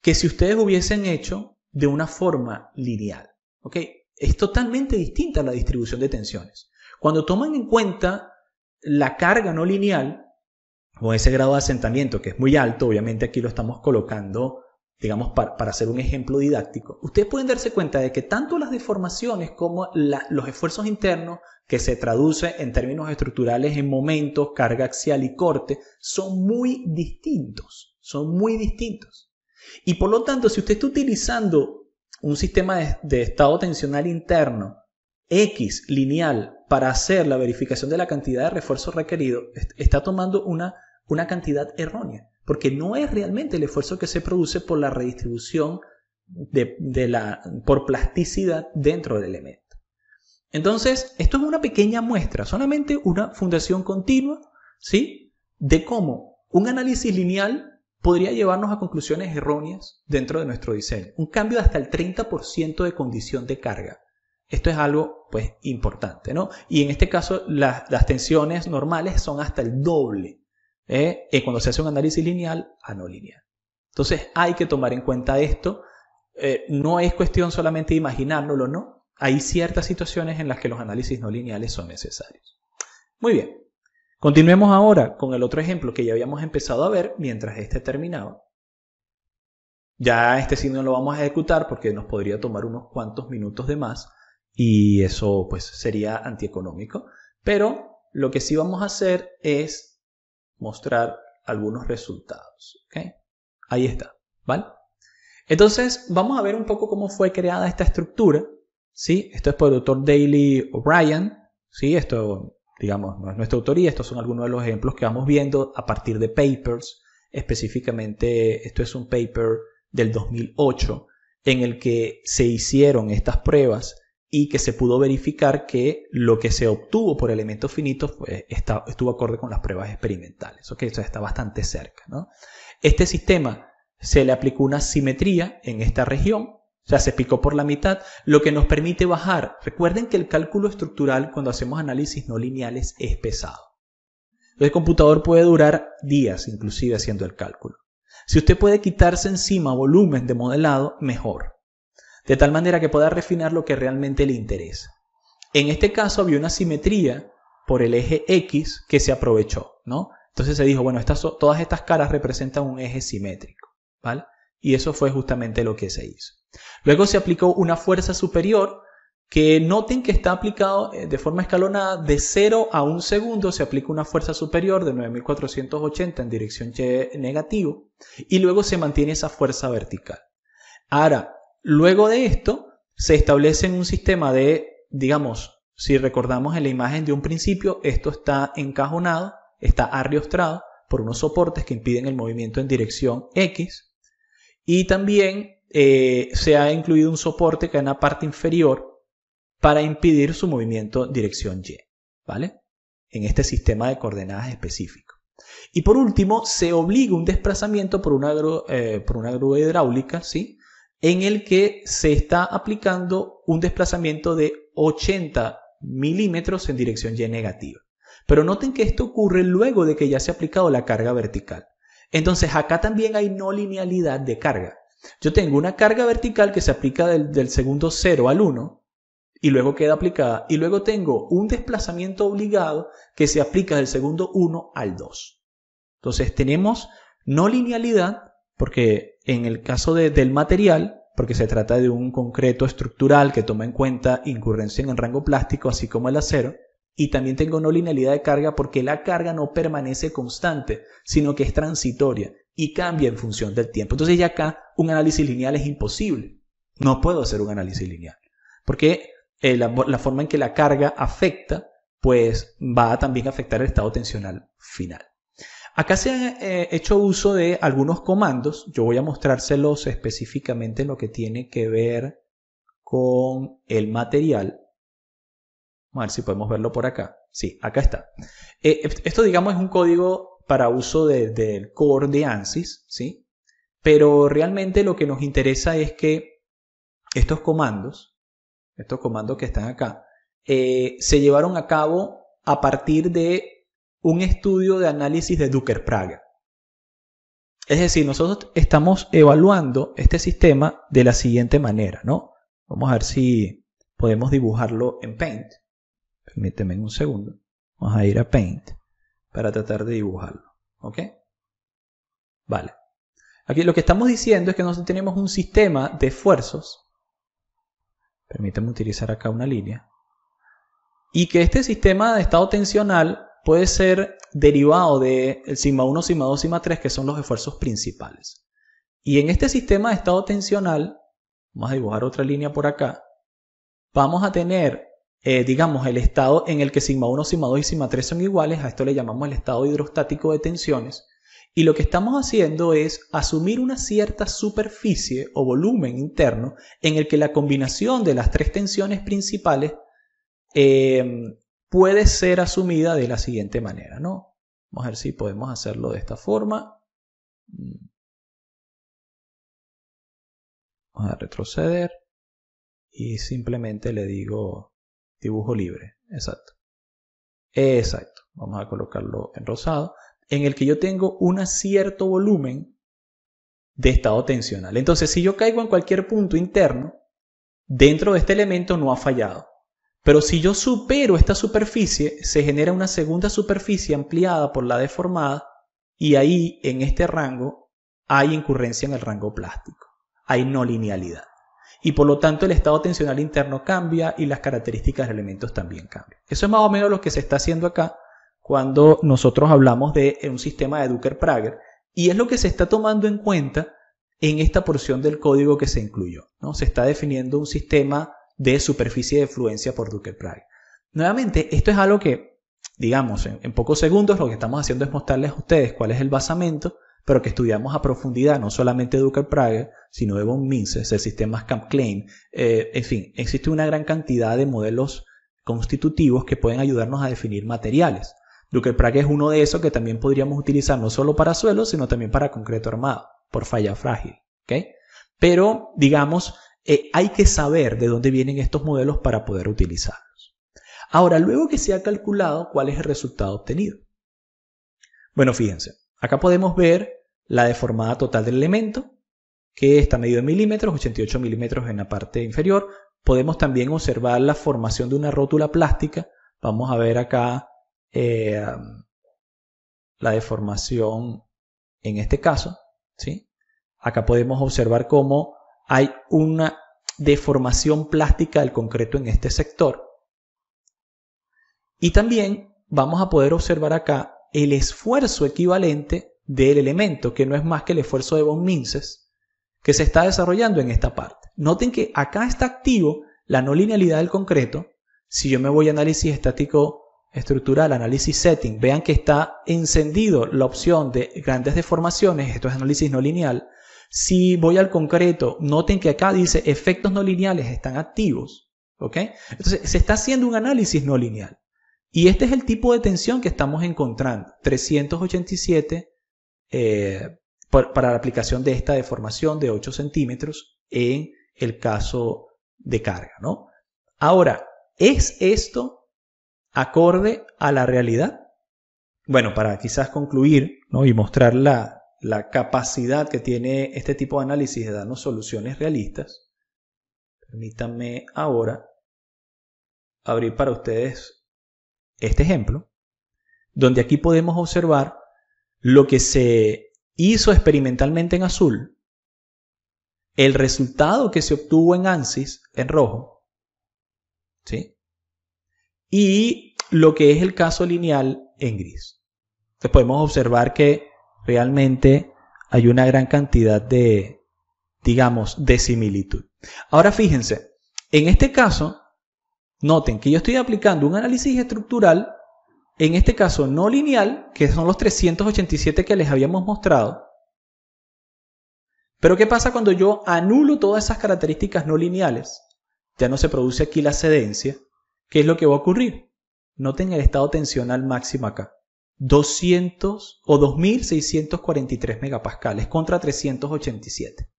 que si ustedes hubiesen hecho de una forma lineal. ¿ok? Es totalmente distinta la distribución de tensiones. Cuando toman en cuenta la carga no lineal, o ese grado de asentamiento que es muy alto, obviamente aquí lo estamos colocando digamos, para, hacer un ejemplo didáctico, ustedes pueden darse cuenta de que tanto las deformaciones como los esfuerzos internos, que se traduce en términos estructurales en momentos, carga axial y corte, son muy distintos, son muy distintos. Y por lo tanto, si usted está utilizando un sistema de, estado tensional interno X lineal para hacer la verificación de la cantidad de refuerzo requerido, está tomando una cantidad errónea porque no es realmente el esfuerzo que se produce por la redistribución de, la, por plasticidad dentro del elemento. Entonces, esto es una pequeña muestra, solamente una fundación continua, ¿sí? De cómo un análisis lineal podría llevarnos a conclusiones erróneas dentro de nuestro diseño. Un cambio de hasta el 30% de condición de carga. Esto es algo, pues, importante, ¿no? Y en este caso, las, las tensiones normales son hasta el doble y ¿eh? Eh, cuando se hace un análisis lineal a ah, no lineal. Entonces hay que tomar en cuenta esto. Eh, no es cuestión solamente de imaginárnoslo, ¿no? Hay ciertas situaciones en las que los análisis no lineales son necesarios. Muy bien. Continuemos ahora con el otro ejemplo que ya habíamos empezado a ver mientras este terminaba. Ya este signo lo vamos a ejecutar porque nos podría tomar unos cuantos minutos de más y eso pues sería antieconómico. Pero lo que sí vamos a hacer es mostrar algunos resultados. Ahí está, ¿vale? Entonces, vamos a ver un poco cómo fue creada esta estructura. ¿sí? Esto es por el doctor Daly O'Brien. ¿sí? Esto, digamos, no es nuestra autoría. Estos son algunos de los ejemplos que vamos viendo a partir de papers. Específicamente, esto es un paper del 2008 en el que se hicieron estas pruebas y que se pudo verificar que lo que se obtuvo por elementos finitos pues, estuvo acorde con las pruebas experimentales. O sea, está bastante cerca. Este sistema se le aplicó una simetría en esta región, o sea, se picó por la mitad, lo que nos permite bajar. Recuerden que el cálculo estructural cuando hacemos análisis no lineales es pesado. el computador puede durar días inclusive haciendo el cálculo. Si usted puede quitarse encima volumen de modelado, mejor de tal manera que pueda refinar lo que realmente le interesa. En este caso había una simetría por el eje X que se aprovechó, ¿no? Entonces se dijo, bueno, estas, todas estas caras representan un eje simétrico, ¿vale? Y eso fue justamente lo que se hizo. Luego se aplicó una fuerza superior que noten que está aplicado eh, de forma escalonada de 0 a 1 segundo, se aplica una fuerza superior de 9480 en dirección negativo y luego se mantiene esa fuerza vertical. Ahora, Luego de esto, se establece un sistema de, digamos, si recordamos en la imagen de un principio, esto está encajonado, está arriostrado por unos soportes que impiden el movimiento en dirección X. Y también eh, se ha incluido un soporte que en la parte inferior para impedir su movimiento en dirección Y, ¿vale? En este sistema de coordenadas específico. Y por último, se obliga un desplazamiento por una, eh, por una grúa hidráulica, ¿sí? en el que se está aplicando un desplazamiento de 80 milímetros en dirección y negativa. Pero noten que esto ocurre luego de que ya se ha aplicado la carga vertical. Entonces acá también hay no linealidad de carga. Yo tengo una carga vertical que se aplica del, segundo 0 al 1 y luego queda aplicada. Y luego tengo un desplazamiento obligado que se aplica del segundo 1 al 2. Entonces tenemos no linealidad porque en el caso del material, porque se trata de un concreto estructural que toma en cuenta incurrencia en el rango plástico, así como el acero, y también tengo no linealidad de carga porque la carga no permanece constante, sino que es transitoria y cambia en función del tiempo. Entonces ya acá un análisis lineal es imposible. No puedo hacer un análisis lineal. Porque eh, la, forma en que la carga afecta, pues va también a afectar el estado tensional final. Acá se han eh, hecho uso de algunos comandos. Yo voy a mostrárselos específicamente lo que tiene que ver con el material. A ver si podemos verlo por acá. Sí, acá está. Eh, e-, esto, digamos, es un código para uso del core de ANSYS, ¿sí? Pero realmente lo que nos interesa es que estos comandos, estos comandos que están acá, eh, se llevaron a cabo a partir de un estudio de análisis de Duker-Praga. Es decir, nosotros estamos evaluando este sistema de la siguiente manera, ¿no? Vamos a ver si podemos dibujarlo en Paint. Permíteme un segundo. Vamos a ir a Paint para tratar de dibujarlo, ¿ok? Vale. Aquí lo que estamos diciendo es que nosotros tenemos un sistema de esfuerzos. Permíteme utilizar acá una línea. Y que este sistema de estado tensional puede ser derivado de el sigma 1, sigma 2, sigma 3, que son los esfuerzos principales. Y en este sistema de estado tensional, vamos a dibujar otra línea por acá, vamos a tener, eh, digamos, el estado en el que sigma 1, sigma 2 y sigma 3 son iguales, a esto le llamamos el estado hidrostático de tensiones, y lo que estamos haciendo es asumir una cierta superficie o volumen interno en el que la combinación de las tres tensiones principales eh, puede ser asumida de la siguiente manera, ¿no? Vamos a ver si podemos hacerlo de esta forma. Mm. Vamos a retroceder y simplemente le digo dibujo libre. Exacto. Exacto. Vamos a colocarlo en rosado. En el que yo tengo un cierto volumen de estado tensional. Entonces, si yo caigo en cualquier punto interno, dentro de este elemento no ha fallado. Pero si yo supero esta superficie, se genera una segunda superficie ampliada por la deformada y ahí en este rango hay incurrencia en el rango plástico, hay no linealidad. Y por lo tanto el estado tensional interno cambia y las características de elementos también cambian. Eso es más o menos lo que se está haciendo acá cuando nosotros hablamos de eh, un sistema de Duker-Prager y es lo que se está tomando en cuenta en esta porción del código que se incluyó. ¿no? Se está definiendo un sistema de superficie de fluencia por Duque prague Nuevamente, esto es algo que, digamos, en, pocos segundos lo que estamos haciendo es mostrarles a ustedes cuál es el basamento, pero que estudiamos a profundidad no solamente Duque prague sino de von Mises, el sistema Scamp klein eh, en fin, existe una gran cantidad de modelos constitutivos que pueden ayudarnos a definir materiales. Duque prague es uno de esos que también podríamos utilizar no solo para suelos sino también para concreto armado, por falla frágil. ¿Ok? Pero, digamos, eh, hay que saber de dónde vienen estos modelos para poder utilizarlos. Ahora, luego que se ha calculado, ¿cuál es el resultado obtenido? Bueno, fíjense, acá podemos ver la deformada total del elemento, que está medido en milímetros, 88 milímetros en la parte inferior. Podemos también observar la formación de una rótula plástica. Vamos a ver acá eh, um, la deformación en este caso. ¿sí? Acá podemos observar cómo hay una deformación plástica del concreto en este sector. Y también vamos a poder observar acá el esfuerzo equivalente del elemento, que no es más que el esfuerzo de von Mises, que se está desarrollando en esta parte. Noten que acá está activo la no linealidad del concreto. Si yo me voy a análisis estático estructural, análisis setting, vean que está encendido la opción de grandes deformaciones, esto es análisis no lineal, si voy al concreto, noten que acá dice efectos no lineales están activos. ¿Ok? Entonces, se está haciendo un análisis no lineal. Y este es el tipo de tensión que estamos encontrando. 387 eh, para la aplicación de esta deformación de 8 centímetros en el caso de carga, ¿no? Ahora, ¿es esto acorde a la realidad? Bueno, para quizás concluir ¿no? y mostrar la, la capacidad que tiene este tipo de análisis de darnos soluciones realistas, permítanme ahora abrir para ustedes este ejemplo, donde aquí podemos observar lo que se hizo experimentalmente en azul, el resultado que se obtuvo en ANSYS en rojo, ¿sí? y lo que es el caso lineal en gris. Entonces podemos observar que realmente hay una gran cantidad de, digamos, de similitud. Ahora fíjense, en este caso, noten que yo estoy aplicando un análisis estructural, en este caso no lineal, que son los 387 que les habíamos mostrado. Pero ¿qué pasa cuando yo anulo todas esas características no lineales? Ya no se produce aquí la cedencia. ¿Qué es lo que va a ocurrir? Noten el estado tensional máximo acá. 200 o 2643 megapascales contra 387.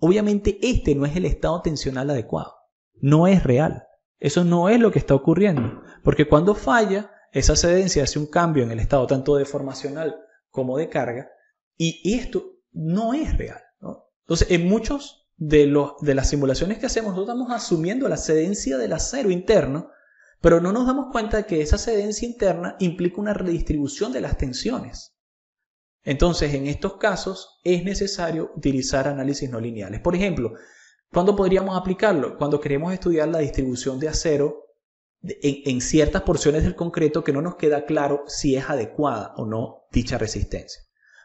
Obviamente este no es el estado tensional adecuado, no es real. Eso no es lo que está ocurriendo, porque cuando falla, esa cedencia hace un cambio en el estado tanto de formacional como de carga, y esto no es real. Entonces, en muchos de, los, de las simulaciones que hacemos, nosotros estamos asumiendo la cedencia del acero interno pero no nos damos cuenta de que esa cedencia interna implica una redistribución de las tensiones. Entonces, en estos casos es necesario utilizar análisis no lineales. Por ejemplo, ¿cuándo podríamos aplicarlo? Cuando queremos estudiar la distribución de acero en ciertas porciones del concreto que no nos queda claro si es adecuada o no dicha resistencia.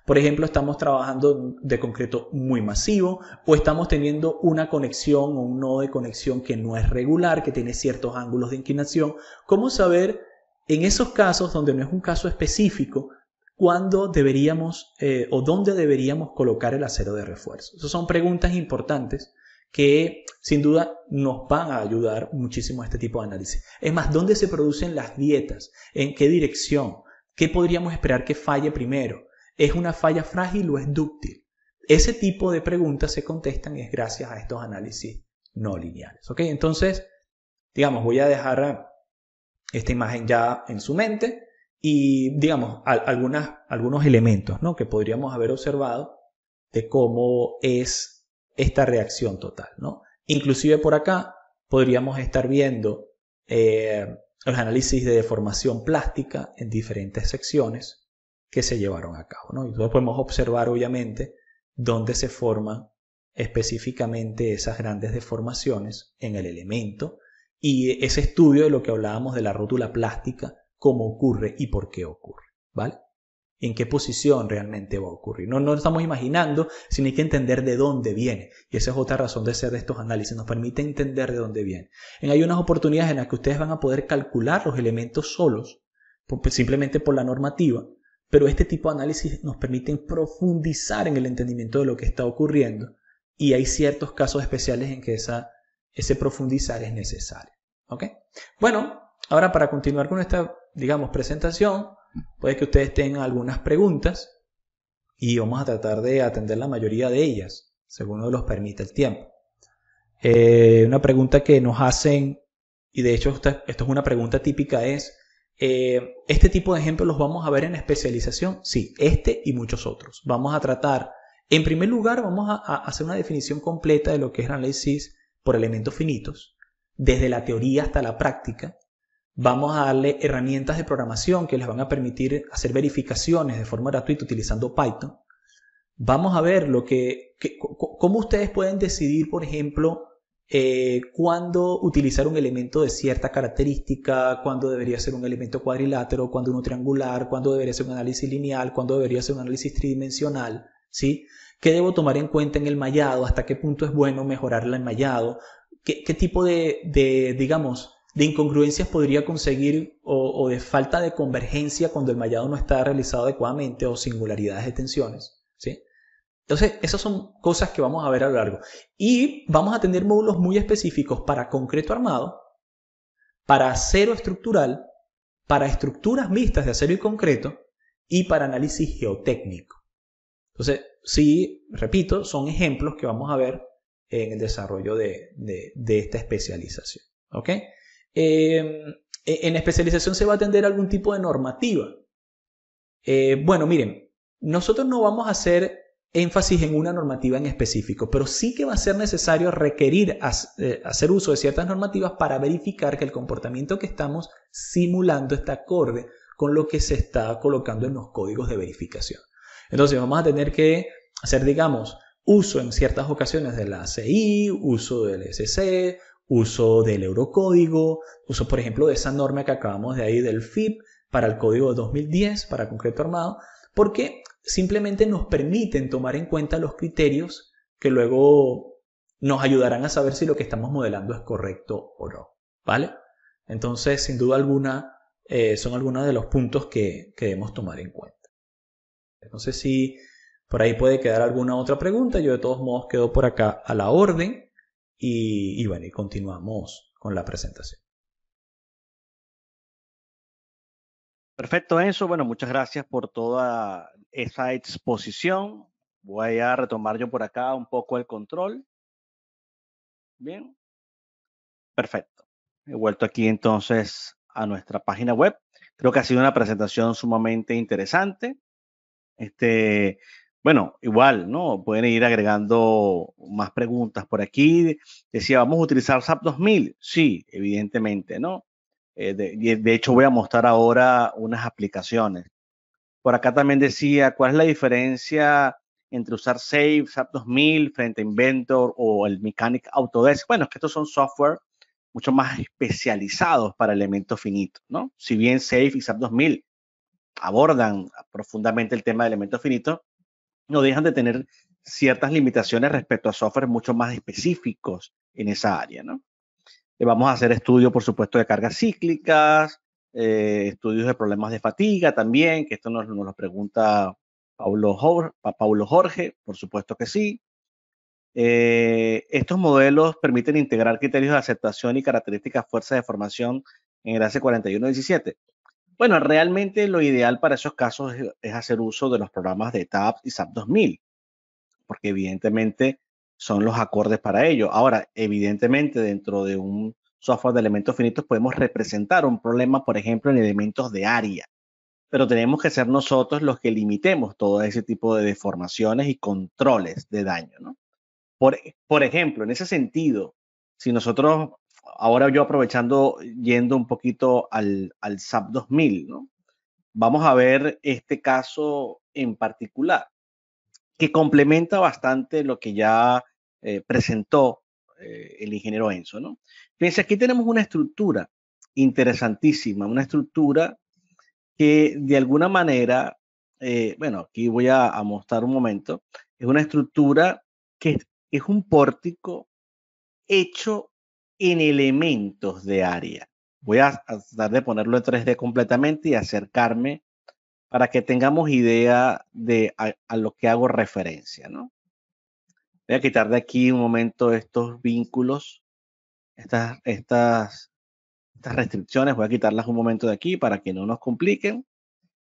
Por ejemplo, estamos trabajando de concreto muy masivo o estamos teniendo una conexión o un nodo de conexión que no es regular, que tiene ciertos ángulos de inclinación. ¿Cómo saber en esos casos donde no es un caso específico cuándo deberíamos eh, o dónde deberíamos colocar el acero de refuerzo? Esas son preguntas importantes que sin duda nos van a ayudar muchísimo a este tipo de análisis. Es más, ¿dónde se producen las dietas? ¿En qué dirección? ¿Qué podríamos esperar que falle primero? ¿Es una falla frágil o es dúctil? Ese tipo de preguntas se contestan es gracias a estos análisis no lineales. Entonces, digamos, voy a dejar esta imagen ya en su mente y, digamos, algunos elementos ¿no? que podríamos haber observado de cómo es esta reacción total. ¿no? Inclusive por acá podríamos estar viendo eh, los análisis de deformación plástica en diferentes secciones que se llevaron a cabo. ¿no? Y nosotros podemos observar, obviamente, dónde se forman específicamente esas grandes deformaciones en el elemento y ese estudio de lo que hablábamos de la rótula plástica, cómo ocurre y por qué ocurre, ¿vale? en qué posición realmente va a ocurrir. No, lo estamos imaginando, sino hay que entender de dónde viene. Y esa es otra razón de ser de estos análisis, nos permite entender de dónde viene. En, hay unas oportunidades en las que ustedes van a poder calcular los elementos solos, pues, simplemente por la normativa, pero este tipo de análisis nos permiten profundizar en el entendimiento de lo que está ocurriendo y hay ciertos casos especiales en que ese profundizar es necesario. Bueno, ahora para continuar con esta, digamos, presentación, puede que ustedes tengan algunas preguntas y vamos a tratar de atender la mayoría de ellas, según nos los permite el tiempo. Eh, una pregunta que nos hacen, y de hecho esto es una pregunta típica, es eh, este tipo de ejemplos los vamos a ver en especialización, sí, este y muchos otros. Vamos a tratar, en primer lugar, vamos a, hacer una definición completa de lo que es análisis por elementos finitos, desde la teoría hasta la práctica. Vamos a darle herramientas de programación que les van a permitir hacer verificaciones de forma gratuita utilizando Python. Vamos a ver lo que cómo ustedes pueden decidir, por ejemplo, eh, cuándo utilizar un elemento de cierta característica, cuándo debería ser un elemento cuadrilátero, cuándo uno triangular, cuándo debería ser un análisis lineal, cuándo debería ser un análisis tridimensional, ¿sí? ¿Qué debo tomar en cuenta en el mallado? ¿Hasta qué punto es bueno mejorar el mallado? ¿Qué, tipo de, digamos, de incongruencias podría conseguir o, o, de falta de convergencia cuando el mallado no está realizado adecuadamente o singularidades de tensiones? ¿sí? Entonces, esas son cosas que vamos a ver a lo largo. Y vamos a tener módulos muy específicos para concreto armado, para acero estructural, para estructuras mixtas de acero y concreto y para análisis geotécnico. Entonces, sí, repito, son ejemplos que vamos a ver en el desarrollo de, esta especialización. ¿ok? Em, e-, en especialización se va a atender algún tipo de normativa. Eh, bueno, miren, nosotros no vamos a hacer énfasis en una normativa en específico, pero sí que va a ser necesario requerir eh, hacer uso de ciertas normativas para verificar que el comportamiento que estamos simulando está acorde con lo que se está colocando en los códigos de verificación. Entonces vamos a tener que hacer, digamos, uso en ciertas ocasiones de la CI, uso del SC, uso del eurocódigo, uso, por ejemplo, de esa norma que acabamos de ahí del FIP para el código 2010, para concreto armado, porque simplemente nos permiten tomar en cuenta los criterios que luego nos ayudarán a saber si lo que estamos modelando es correcto o no. ¿Vale? Entonces, sin duda alguna, eh, son algunos de los puntos que, debemos tomar en cuenta. No sé si por ahí puede quedar alguna otra pregunta. Yo de todos modos quedo por acá a la orden y, y bueno, y continuamos con la presentación. Perfecto, Enzo. Bueno, muchas gracias por toda esa exposición. Voy a retomar yo por acá un poco el control. Bien. Perfecto. He vuelto aquí entonces a nuestra página web. Creo que ha sido una presentación sumamente interesante. Este, bueno, igual, ¿no? Pueden ir agregando más preguntas por aquí. Decía, ¿vamos a utilizar SAP 2000? Sí, evidentemente, ¿no? Eh, de, hecho, voy a mostrar ahora unas aplicaciones. Por acá también decía, ¿cuál es la diferencia entre usar Save, SAP 2000 frente a Inventor o el Mechanic Autodesk? Bueno, es que estos son software mucho más especializados para elementos finitos, ¿no? Si bien Safe y SAP 2000 abordan profundamente el tema de elementos finitos, no dejan de tener ciertas limitaciones respecto a software mucho más específicos en esa área, ¿no? Eh, vamos a hacer estudios, por supuesto, de cargas cíclicas, eh, estudios de problemas de fatiga también, que esto nos, lo pregunta Paulo Jorge, por supuesto que sí. Eh, estos modelos permiten integrar criterios de aceptación y características fuerzas de formación en el AC 17 Bueno, realmente lo ideal para esos casos es, hacer uso de los programas de TAP y SAP 2000, porque evidentemente son los acordes para ello. Ahora, evidentemente, dentro de un software de elementos finitos podemos representar un problema, por ejemplo, en elementos de área, pero tenemos que ser nosotros los que limitemos todo ese tipo de deformaciones y controles de daño. ¿no? Por, por ejemplo, en ese sentido, si nosotros, ahora yo aprovechando, yendo un poquito al, al SAP 2000, ¿no? vamos a ver este caso en particular que complementa bastante lo que ya eh, presentó eh, el ingeniero Enzo. ¿no? Fíjense, aquí tenemos una estructura interesantísima, una estructura que de alguna manera, eh, bueno, aquí voy a, mostrar un momento, es una estructura que es un pórtico hecho en elementos de área. Voy a, a tratar de ponerlo en 3D completamente y acercarme para que tengamos idea de a, lo que hago referencia, ¿no? Voy a quitar de aquí un momento estos vínculos, estas, estas, estas restricciones, voy a quitarlas un momento de aquí para que no nos compliquen.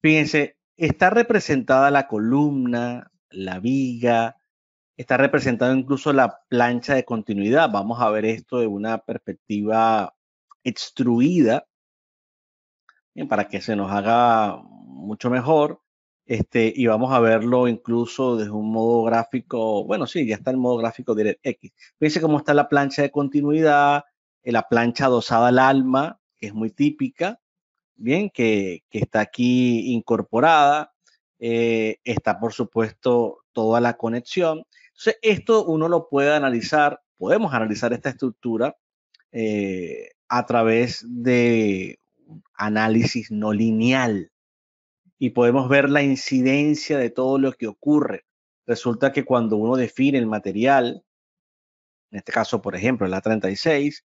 Fíjense, está representada la columna, la viga, está representada incluso la plancha de continuidad. Vamos a ver esto de una perspectiva extruida para que se nos haga mucho mejor. Este, y vamos a verlo incluso desde un modo gráfico, bueno, sí, ya está el modo gráfico X Fíjense cómo está la plancha de continuidad, eh, la plancha adosada al alma, que es muy típica, bien, que, está aquí incorporada. Eh, está, por supuesto, toda la conexión. Entonces, esto uno lo puede analizar, podemos analizar esta estructura eh, a través de análisis no lineal, y podemos ver la incidencia de todo lo que ocurre. Resulta que cuando uno define el material, en este caso, por ejemplo, la 36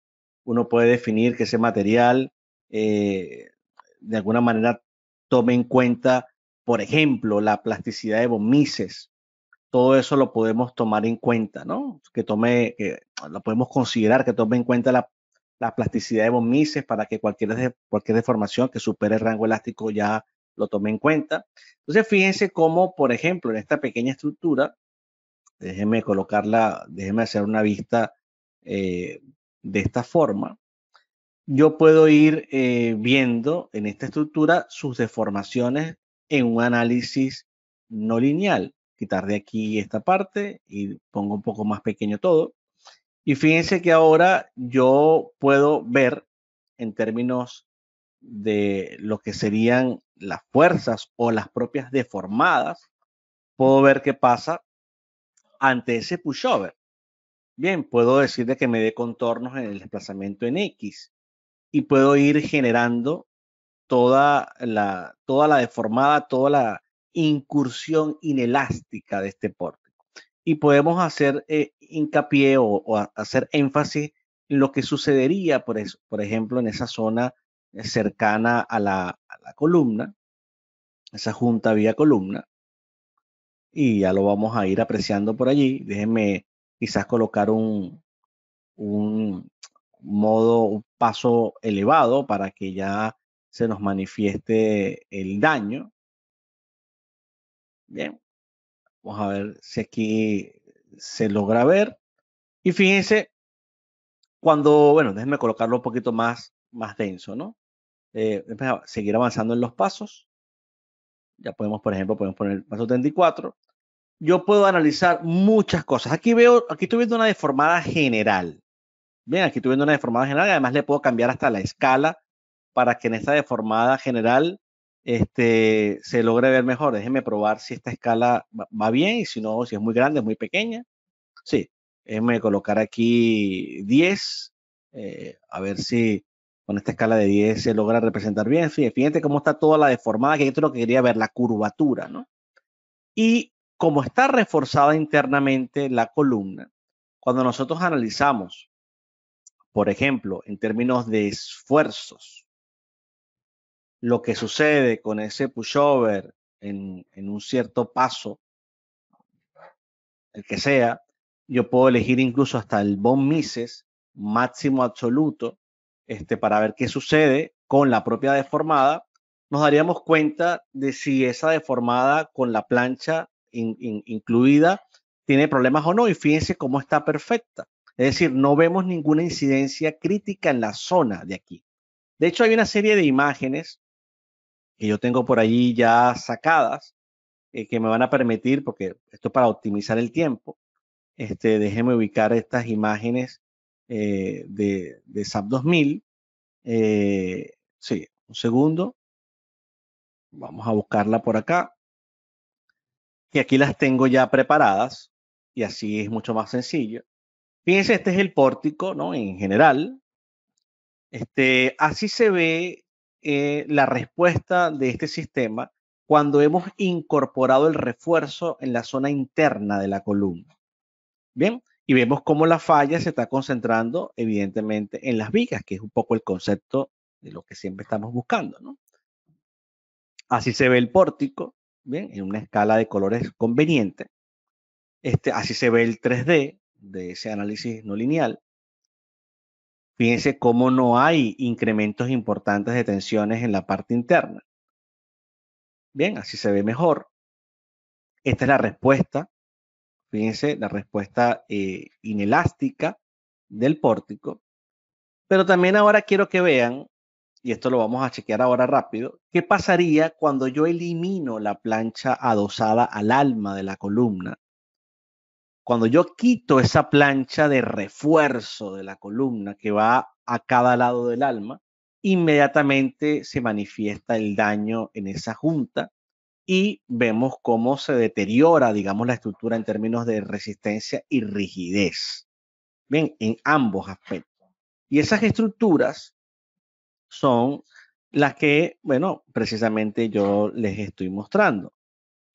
uno puede definir que ese material eh, de alguna manera tome en cuenta, por ejemplo, la plasticidad de von Todo eso lo podemos tomar en cuenta, ¿no? Que tome, lo podemos considerar que tome en cuenta la, plasticidad de von para que cualquier deformación que supere el rango elástico ya lo tomé en cuenta. Entonces, fíjense cómo, por ejemplo, en esta pequeña estructura, déjenme colocarla, déjenme hacer una vista eh, de esta forma. Yo puedo ir eh, viendo en esta estructura sus deformaciones en un análisis no lineal. Quitar de aquí esta parte y pongo un poco más pequeño todo. Y fíjense que ahora yo puedo ver en términos de lo que serían las fuerzas o las propias deformadas, puedo ver qué pasa ante ese pushover. Bien, puedo decirle que me dé contornos en el desplazamiento en X y puedo ir generando toda la, toda la deformada, toda la incursión inelástica de este pórtico. Y podemos hacer eh, hincapié o, hacer énfasis en lo que sucedería, por, eso, por ejemplo, en esa zona cercana a la, columna, esa junta vía columna, y ya lo vamos a ir apreciando por allí. Déjenme quizás colocar un, un modo, un paso elevado para que ya se nos manifieste el daño. Bien, vamos a ver si aquí se logra ver. Y fíjense, cuando, bueno, déjenme colocarlo un poquito más más denso, ¿no? Eh, seguir avanzando en los pasos. Ya podemos, por ejemplo, podemos poner el paso 34. Yo puedo analizar muchas cosas. Aquí veo, aquí estoy viendo una deformada general. Bien, aquí estoy viendo una deformada general. Además, le puedo cambiar hasta la escala para que en esta deformada general este, se logre ver mejor. Déjenme probar si esta escala va bien y si no, si es muy grande, es muy pequeña. Sí, déjenme colocar aquí 10. Eh, a ver si con esta escala de 10 se logra representar bien. Fíjate cómo está toda la deformada, que esto es lo que quería ver, la curvatura, ¿no? Y como está reforzada internamente la columna, cuando nosotros analizamos, por ejemplo, en términos de esfuerzos, lo que sucede con ese pushover en, en un cierto paso, el que sea, yo puedo elegir incluso hasta el bon Mises máximo absoluto este, para ver qué sucede con la propia deformada, nos daríamos cuenta de si esa deformada con la plancha incluida tiene problemas o no. Y fíjense cómo está perfecta. Es decir, no vemos ninguna incidencia crítica en la zona de aquí. De hecho, hay una serie de imágenes que yo tengo por allí ya sacadas, eh, que me van a permitir, porque esto es para optimizar el tiempo, este, déjenme ubicar estas imágenes eh, de, SAP 2000. Eh, sí, un segundo. Vamos a buscarla por acá. Y aquí las tengo ya preparadas y así es mucho más sencillo. Fíjense, este es el pórtico, ¿no? En general. Este, así se ve eh, la respuesta de este sistema cuando hemos incorporado el refuerzo en la zona interna de la columna. Bien, y vemos cómo la falla se está concentrando, evidentemente, en las vigas, que es un poco el concepto de lo que siempre estamos buscando, Así se ve el pórtico, bien, en una escala de colores conveniente. Este, así se ve el 3D de ese análisis no lineal. Fíjense cómo no hay incrementos importantes de tensiones en la parte interna. Bien, así se ve mejor. Esta es la respuesta Fíjense la respuesta eh, inelástica del pórtico. Pero también ahora quiero que vean, y esto lo vamos a chequear ahora rápido, qué pasaría cuando yo elimino la plancha adosada al alma de la columna. Cuando yo quito esa plancha de refuerzo de la columna que va a cada lado del alma, inmediatamente se manifiesta el daño en esa junta y vemos cómo se deteriora, digamos, la estructura en términos de resistencia y rigidez. Bien, en ambos aspectos. Y esas estructuras son las que, bueno, precisamente yo les estoy mostrando.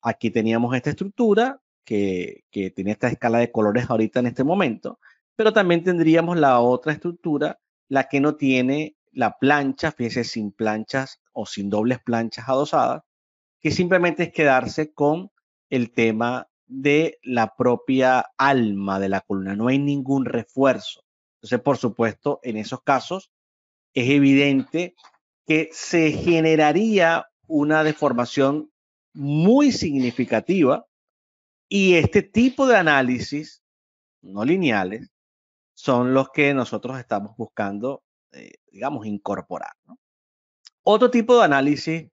Aquí teníamos esta estructura que, que tiene esta escala de colores ahorita en este momento, pero también tendríamos la otra estructura, la que no tiene la plancha, fíjense, sin planchas o sin dobles planchas adosadas, que simplemente es quedarse con el tema de la propia alma de la columna. No hay ningún refuerzo. Entonces, por supuesto, en esos casos es evidente que se generaría una deformación muy significativa y este tipo de análisis no lineales son los que nosotros estamos buscando, eh, digamos, incorporar. Otro tipo de análisis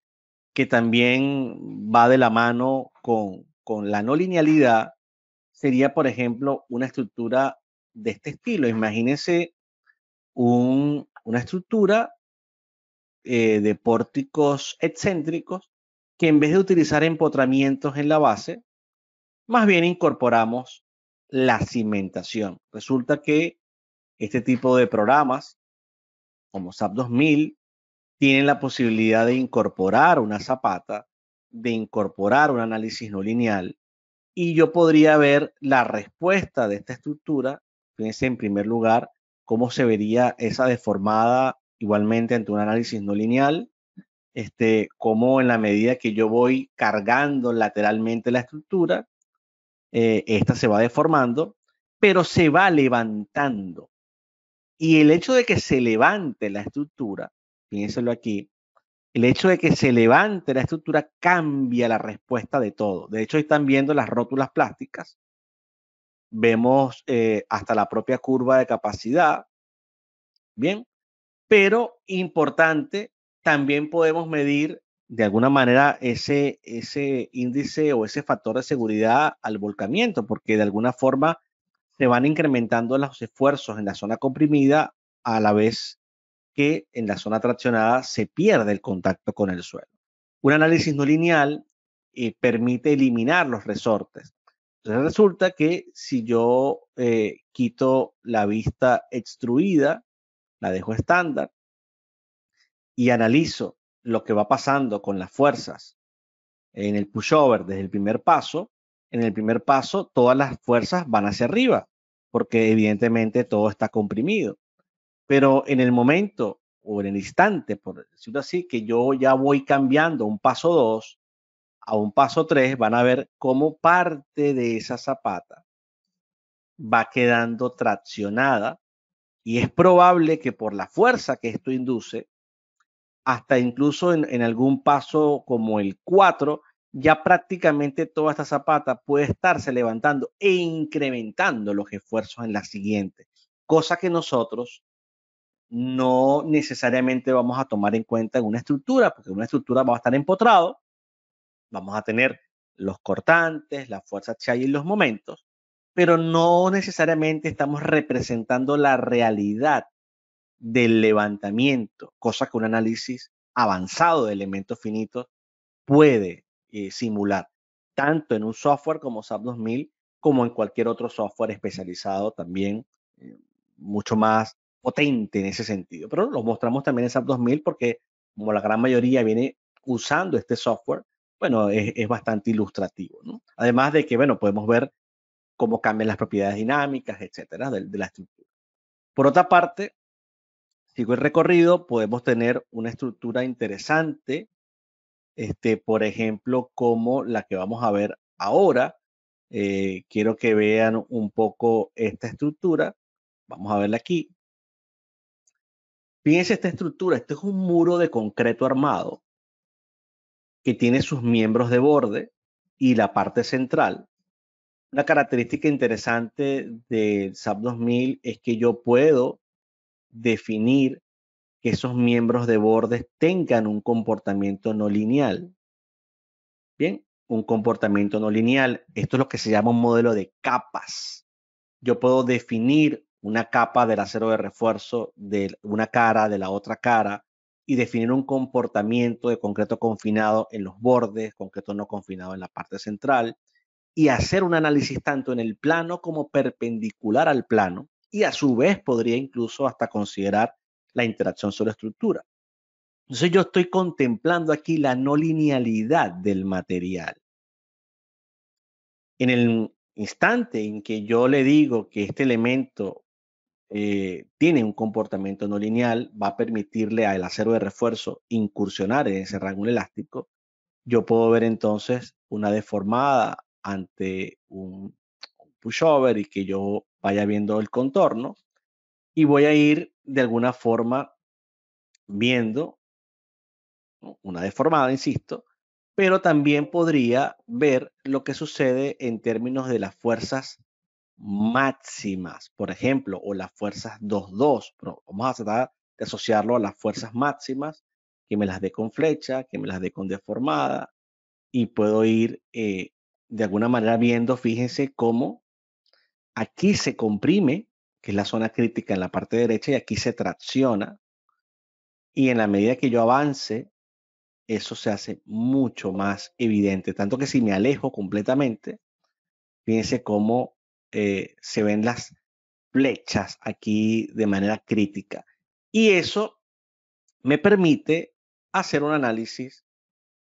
que también va de la mano con, la no linealidad sería, por ejemplo, una estructura de este estilo. Imagínense una estructura eh, de pórticos excéntricos que en vez de utilizar empotramientos en la base, más bien incorporamos la cimentación. Resulta que este tipo de programas, como SAP 2000, tienen la posibilidad de incorporar una zapata, de incorporar un análisis no lineal, y yo podría ver la respuesta de esta estructura, fíjense en primer lugar cómo se vería esa deformada igualmente ante un análisis no lineal, este, cómo en la medida que yo voy cargando lateralmente la estructura, eh, esta se va deformando, pero se va levantando. Y el hecho de que se levante la estructura piénselo aquí, el hecho de que se levante la estructura cambia la respuesta de todo. De hecho, están viendo las rótulas plásticas, vemos eh, hasta la propia curva de capacidad, ¿bien? Pero importante, también podemos medir de alguna manera ese, ese índice o ese factor de seguridad al volcamiento, porque de alguna forma se van incrementando los esfuerzos en la zona comprimida a la vez que en la zona traccionada se pierde el contacto con el suelo. Un análisis no lineal eh, permite eliminar los resortes. Entonces resulta que si yo eh, quito la vista extruida, la dejo estándar y analizo lo que va pasando con las fuerzas en el pushover desde el primer paso, en el primer paso todas las fuerzas van hacia arriba, porque evidentemente todo está comprimido. Pero en el momento o en el instante, por decirlo así, que yo ya voy cambiando un paso 2 a un paso 3, van a ver cómo parte de esa zapata va quedando traccionada y es probable que por la fuerza que esto induce, hasta incluso en, algún paso como el 4, ya prácticamente toda esta zapata puede estarse levantando e incrementando los esfuerzos en la siguiente, cosa que nosotros no necesariamente vamos a tomar en cuenta en una estructura, porque una estructura va a estar empotrado, vamos a tener los cortantes, la fuerza chi y los momentos, pero no necesariamente estamos representando la realidad del levantamiento, cosa que un análisis avanzado de elementos finitos puede eh, simular, tanto en un software como SAP 2000, como en cualquier otro software especializado también, eh, mucho más potente en ese sentido. Pero lo mostramos también en SAP 2000 porque como la gran mayoría viene usando este software, bueno, es, bastante ilustrativo. ¿no? Además de que, bueno, podemos ver cómo cambian las propiedades dinámicas, etcétera, de, la estructura. Por otra parte, sigo el recorrido, podemos tener una estructura interesante, este, por ejemplo, como la que vamos a ver ahora. Eh, quiero que vean un poco esta estructura. Vamos a verla aquí. Piense esta estructura, este es un muro de concreto armado que tiene sus miembros de borde y la parte central. Una característica interesante del SAP 2000 es que yo puedo definir que esos miembros de bordes tengan un comportamiento no lineal. Bien, un comportamiento no lineal. Esto es lo que se llama un modelo de capas. Yo puedo definir una capa del acero de refuerzo de una cara, de la otra cara, y definir un comportamiento de concreto confinado en los bordes, concreto no confinado en la parte central, y hacer un análisis tanto en el plano como perpendicular al plano, y a su vez podría incluso hasta considerar la interacción sobre estructura. Entonces yo estoy contemplando aquí la no linealidad del material. En el instante en que yo le digo que este elemento eh, tiene un comportamiento no lineal, va a permitirle al acero de refuerzo incursionar en ese rango elástico, yo puedo ver entonces una deformada ante un pushover y que yo vaya viendo el contorno y voy a ir de alguna forma viendo una deformada, insisto, pero también podría ver lo que sucede en términos de las fuerzas máximas, por ejemplo, o las fuerzas 2-2. Vamos a tratar de asociarlo a las fuerzas máximas, que me las dé con flecha, que me las dé con deformada, y puedo ir eh, de alguna manera viendo, fíjense cómo aquí se comprime, que es la zona crítica en la parte derecha, y aquí se tracciona. Y en la medida que yo avance, eso se hace mucho más evidente. Tanto que si me alejo completamente, fíjense cómo eh, se ven las flechas aquí de manera crítica. Y eso me permite hacer un análisis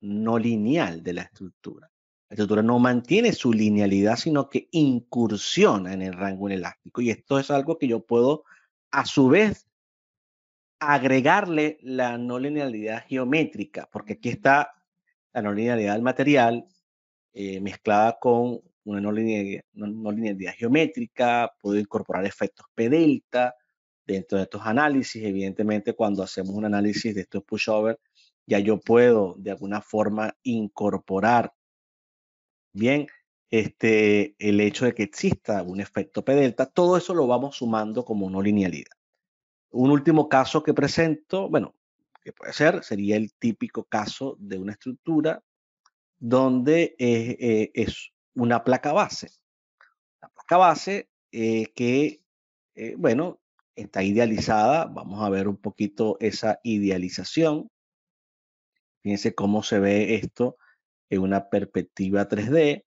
no lineal de la estructura. La estructura no mantiene su linealidad, sino que incursiona en el rango elástico. Y esto es algo que yo puedo, a su vez, agregarle la no linealidad geométrica, porque aquí está la no linealidad del material eh, mezclada con una no linealidad, geométrica, puedo incorporar efectos P delta dentro de estos análisis. Evidentemente, cuando hacemos un análisis de estos pushover, ya yo puedo de alguna forma incorporar bien este, el hecho de que exista un efecto P delta. Todo eso lo vamos sumando como no linealidad. Un último caso que presento, bueno, que puede ser, sería el típico caso de una estructura donde es eh, una placa base. La placa base eh, que, eh, bueno, está idealizada. Vamos a ver un poquito esa idealización. Fíjense cómo se ve esto en una perspectiva 3D.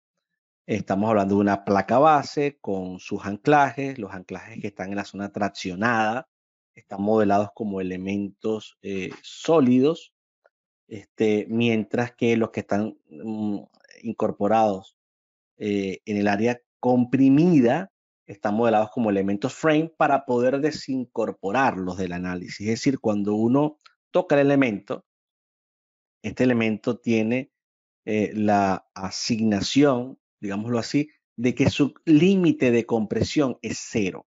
Estamos hablando de una placa base con sus anclajes, los anclajes que están en la zona traccionada, están modelados como elementos eh, sólidos, este, mientras que los que están mm, incorporados eh, en el área comprimida están modelados como elementos frame para poder desincorporarlos del análisis. Es decir, cuando uno toca el elemento, este elemento tiene eh, la asignación, digámoslo así, de que su límite de compresión es cero.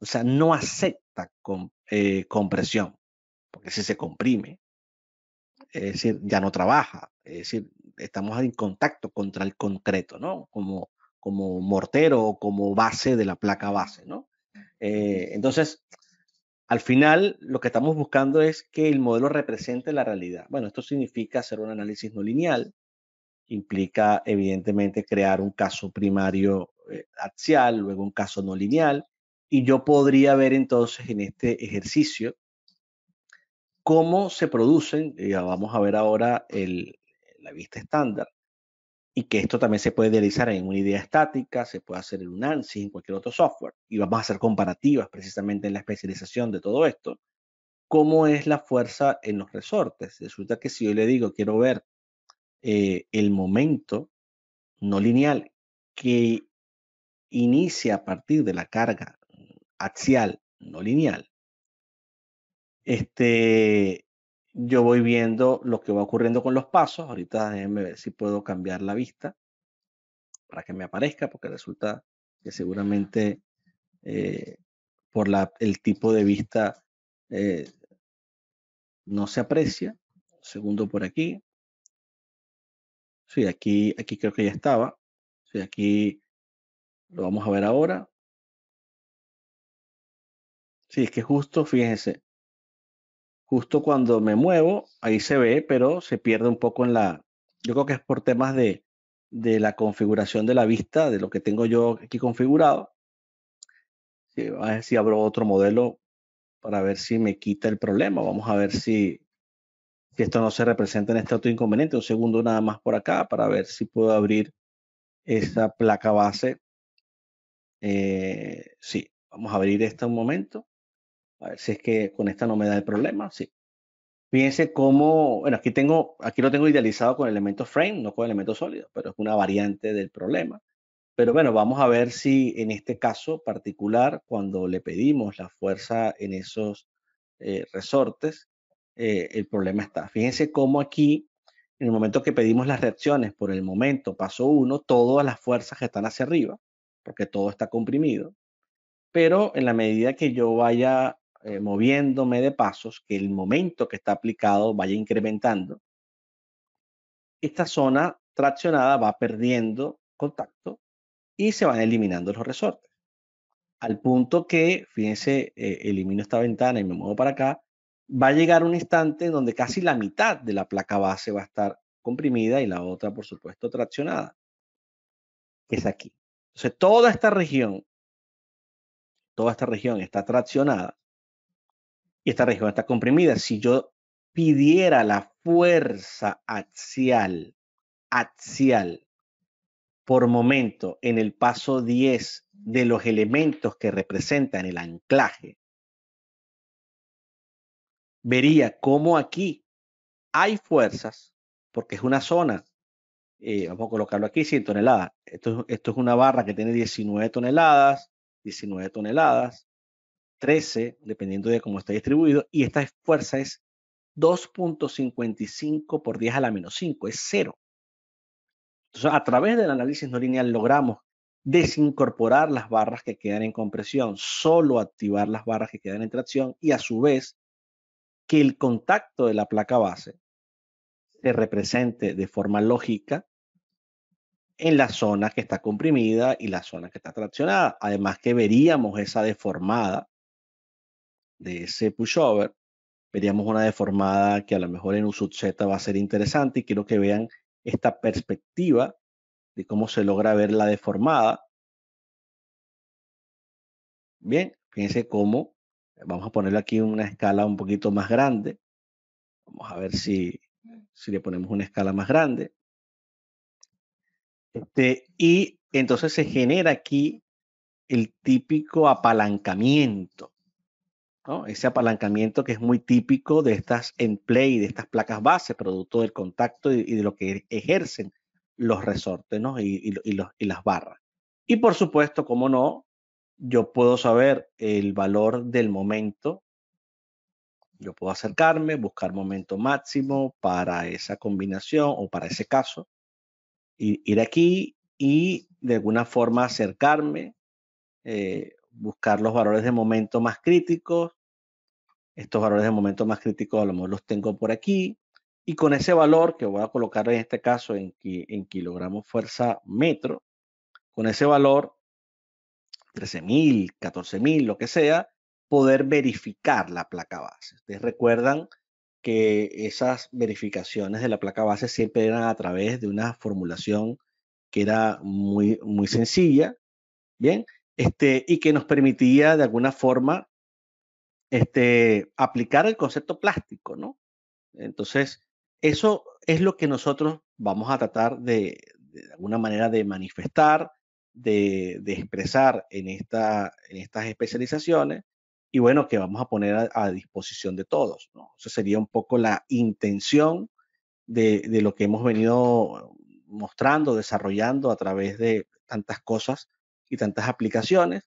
O sea, no acepta eh, compresión, porque si se comprime, es decir, ya no trabaja, es decir, estamos en contacto contra el concreto, ¿no? Como, como mortero o como base de la placa base, ¿no? Eh, entonces, al final, lo que estamos buscando es que el modelo represente la realidad. Bueno, esto significa hacer un análisis no lineal, implica evidentemente crear un caso primario eh, axial, luego un caso no lineal, y yo podría ver entonces en este ejercicio cómo se producen, y vamos a ver ahora el, vista estándar, y que esto también se puede realizar en una idea estática, se puede hacer en un ansi en cualquier otro software, y vamos a hacer comparativas precisamente en la especialización de todo esto, cómo es la fuerza en los resortes. Resulta que si yo le digo, quiero ver eh, el momento no lineal que inicia a partir de la carga axial no lineal, este, yo voy viendo lo que va ocurriendo con los pasos. Ahorita déjenme ver si puedo cambiar la vista para que me aparezca, porque resulta que seguramente eh, por el tipo de vista eh, no se aprecia. segundo por aquí. Sí, aquí, aquí creo que ya estaba. Sí, aquí lo vamos a ver ahora. Sí, es que justo, fíjense, justo cuando me muevo, ahí se ve, pero se pierde un poco en la... Yo creo que es por temas de, de la configuración de la vista, de lo que tengo yo aquí configurado. a ver si abro otro modelo para ver si me quita el problema. Vamos a ver si, si esto no se representa en este otro inconveniente. Un segundo nada más por acá para ver si puedo abrir esa placa base. Eh, sí, vamos a abrir esta un momento. A ver si es que con esta no me da el problema. Sí. Fíjense cómo, bueno, aquí tengo, aquí lo tengo idealizado con elementos frame, no con elementos sólidos, pero es una variante del problema. Pero bueno, vamos a ver si en este caso particular, cuando le pedimos la fuerza en esos eh, resortes, eh, el problema está. Fíjense cómo aquí, en el momento que pedimos las reacciones por el momento, paso uno, todas las fuerzas que están hacia arriba, porque todo está comprimido. Pero en la medida que yo vaya eh, moviéndome de pasos, que el momento que está aplicado vaya incrementando, esta zona traccionada va perdiendo contacto y se van eliminando los resortes. Al punto que, fíjense, eh, elimino esta ventana y me muevo para acá, va a llegar un instante donde casi la mitad de la placa base va a estar comprimida y la otra, por supuesto, traccionada, que es aquí. Entonces, toda esta región, toda esta región está traccionada esta región está comprimida. Si yo pidiera la fuerza axial, axial, por momento en el paso 10 de los elementos que representan el anclaje, vería cómo aquí hay fuerzas, porque es una zona, eh, vamos a colocarlo aquí, 100 toneladas. Esto, esto es una barra que tiene 19 toneladas, 19 toneladas, 13, dependiendo de cómo está distribuido, y esta fuerza es 2.55 por 10 a la menos 5, es cero. Entonces, a través del análisis no lineal logramos desincorporar las barras que quedan en compresión, solo activar las barras que quedan en tracción y a su vez que el contacto de la placa base se represente de forma lógica en la zona que está comprimida y la zona que está traccionada. Además que veríamos esa deformada de ese pushover, veríamos una deformada que a lo mejor en un subzeta va a ser interesante y quiero que vean esta perspectiva de cómo se logra ver la deformada. Bien, fíjense cómo, vamos a ponerle aquí una escala un poquito más grande. Vamos a ver si, le ponemos una escala más grande. Este, y entonces se genera aquí el típico apalancamiento. Ese apalancamiento que es muy típico de estas en play, de estas placas base, producto del contacto y, de lo que ejercen los resortes ¿no? y, y, los, y, las barras. Y por supuesto, como no, yo puedo saber el valor del momento. Yo puedo acercarme, buscar momento máximo para esa combinación o para ese caso, ir aquí y de alguna forma acercarme, eh, buscar los valores de momento más críticos, estos valores de momento más críticos a lo mejor los tengo por aquí y con ese valor que voy a colocar en este caso en, kilogramos fuerza metro, con ese valor 13.000, 14.000, lo que sea, poder verificar la placa base. Ustedes recuerdan que esas verificaciones de la placa base siempre eran a través de una formulación que era muy, muy sencilla, ¿bien? Este, y que nos permitía de alguna forma este, aplicar el concepto plástico, ¿no? Entonces, eso es lo que nosotros vamos a tratar de, de alguna manera, de manifestar, de, expresar en, en estas especializaciones y bueno, que vamos a poner a, disposición de todos, ¿no? Eso sería un poco la intención de lo que hemos venido mostrando, desarrollando a través de tantas cosas y tantas aplicaciones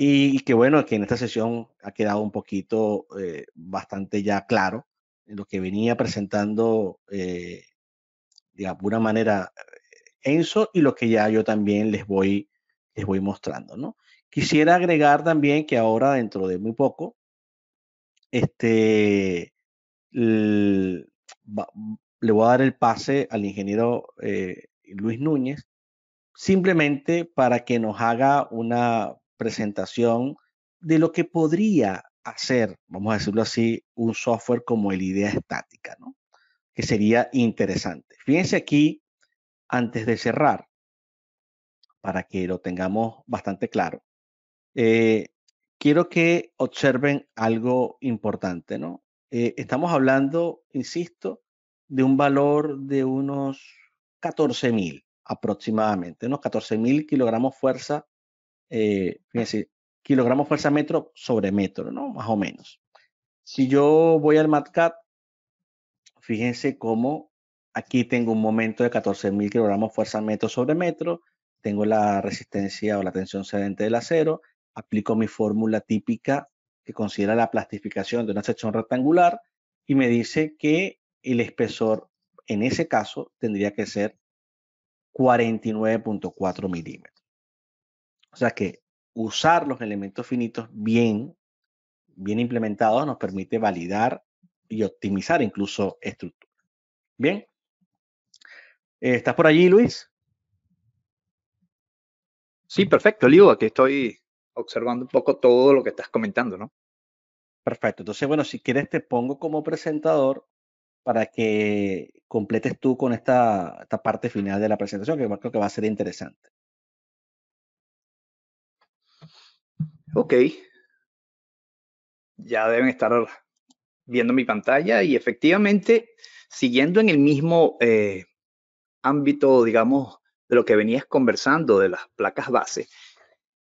y, que bueno, que en esta sesión ha quedado un poquito eh, bastante ya claro lo que venía presentando eh, de alguna manera eh, Enzo y lo que ya yo también les voy, les voy mostrando, ¿no? Quisiera agregar también que ahora dentro de muy poco, este, le voy a dar el pase al ingeniero Luis Núñez, simplemente para que nos haga una presentación de lo que podría hacer, vamos a decirlo así, un software como el idea estática, ¿no? Que sería interesante. Fíjense aquí, antes de cerrar, para que lo tengamos bastante claro, eh, quiero que observen algo importante, ¿no? Eh, estamos hablando, insisto, de un valor de unos 14.000 aproximadamente, unos 14.000 kilogramos fuerza eh, fíjense, kilogramos fuerza metro sobre metro, ¿no? Más o menos. Si yo voy al MATCAT, fíjense cómo aquí tengo un momento de 14.000 kilogramos fuerza metro sobre metro, tengo la resistencia o la tensión cedente del acero, aplico mi fórmula típica que considera la plastificación de una sección rectangular y me dice que el espesor en ese caso tendría que ser 49.4 milímetros. O sea que usar los elementos finitos bien, bien implementados nos permite validar y optimizar incluso estructuras. Bien. ¿Estás por allí, Luis? Sí, perfecto, Ligo. Aquí estoy observando un poco todo lo que estás comentando, ¿no? Perfecto. Entonces, bueno, si quieres te pongo como presentador para que completes tú con esta parte final de la presentación, que creo que va a ser interesante. ok, ya deben estar viendo mi pantalla y efectivamente, siguiendo en el mismo eh, ámbito, digamos, de lo que venías conversando, de las placas base,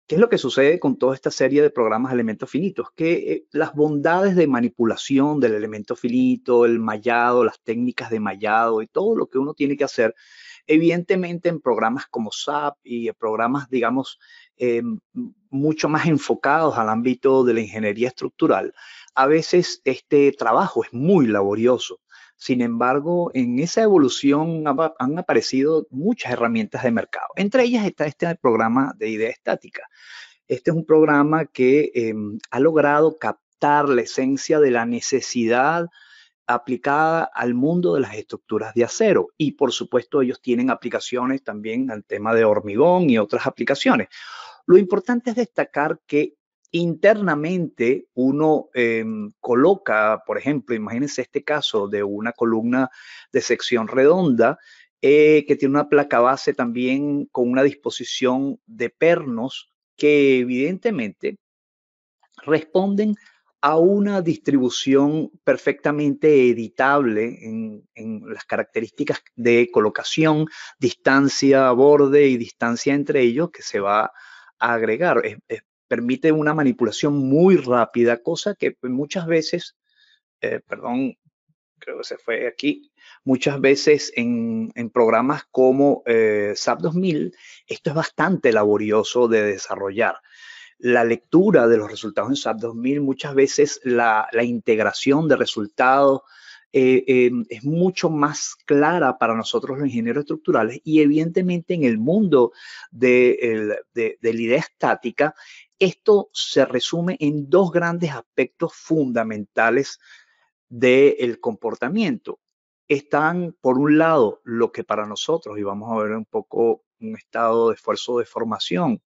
¿qué es lo que sucede con toda esta serie de programas de elementos finitos? Que eh, las bondades de manipulación del elemento finito, el mallado, las técnicas de mallado y todo lo que uno tiene que hacer Evidentemente en programas como SAP y programas, digamos, eh, mucho más enfocados al ámbito de la ingeniería estructural, a veces este trabajo es muy laborioso. Sin embargo, en esa evolución han aparecido muchas herramientas de mercado. Entre ellas está este programa de idea estática. Este es un programa que em, ha logrado captar la esencia de la necesidad aplicada al mundo de las estructuras de acero. Y por supuesto, ellos tienen aplicaciones también al tema de hormigón y otras aplicaciones. Lo importante es destacar que internamente uno em, coloca, por ejemplo, imagínense este caso de una columna de sección redonda eh, que tiene una placa base también con una disposición de pernos que evidentemente responden a una distribución perfectamente editable en, las características de colocación, distancia borde y distancia entre ellos que se va a agregar. permite una manipulación muy rápida, cosa que muchas veces, eh, perdón, creo que se fue aquí, muchas veces en, programas como eh, SAP 2000, esto es bastante laborioso de desarrollar la lectura de los resultados en SAP 2000, muchas veces la, integración de resultados eh, em, es mucho más clara para nosotros los ingenieros estructurales y evidentemente en el mundo de, la idea estática, esto se resume en dos grandes aspectos fundamentales del comportamiento. Están, por un lado, lo que para nosotros, y vamos a ver un poco un estado de esfuerzo de formación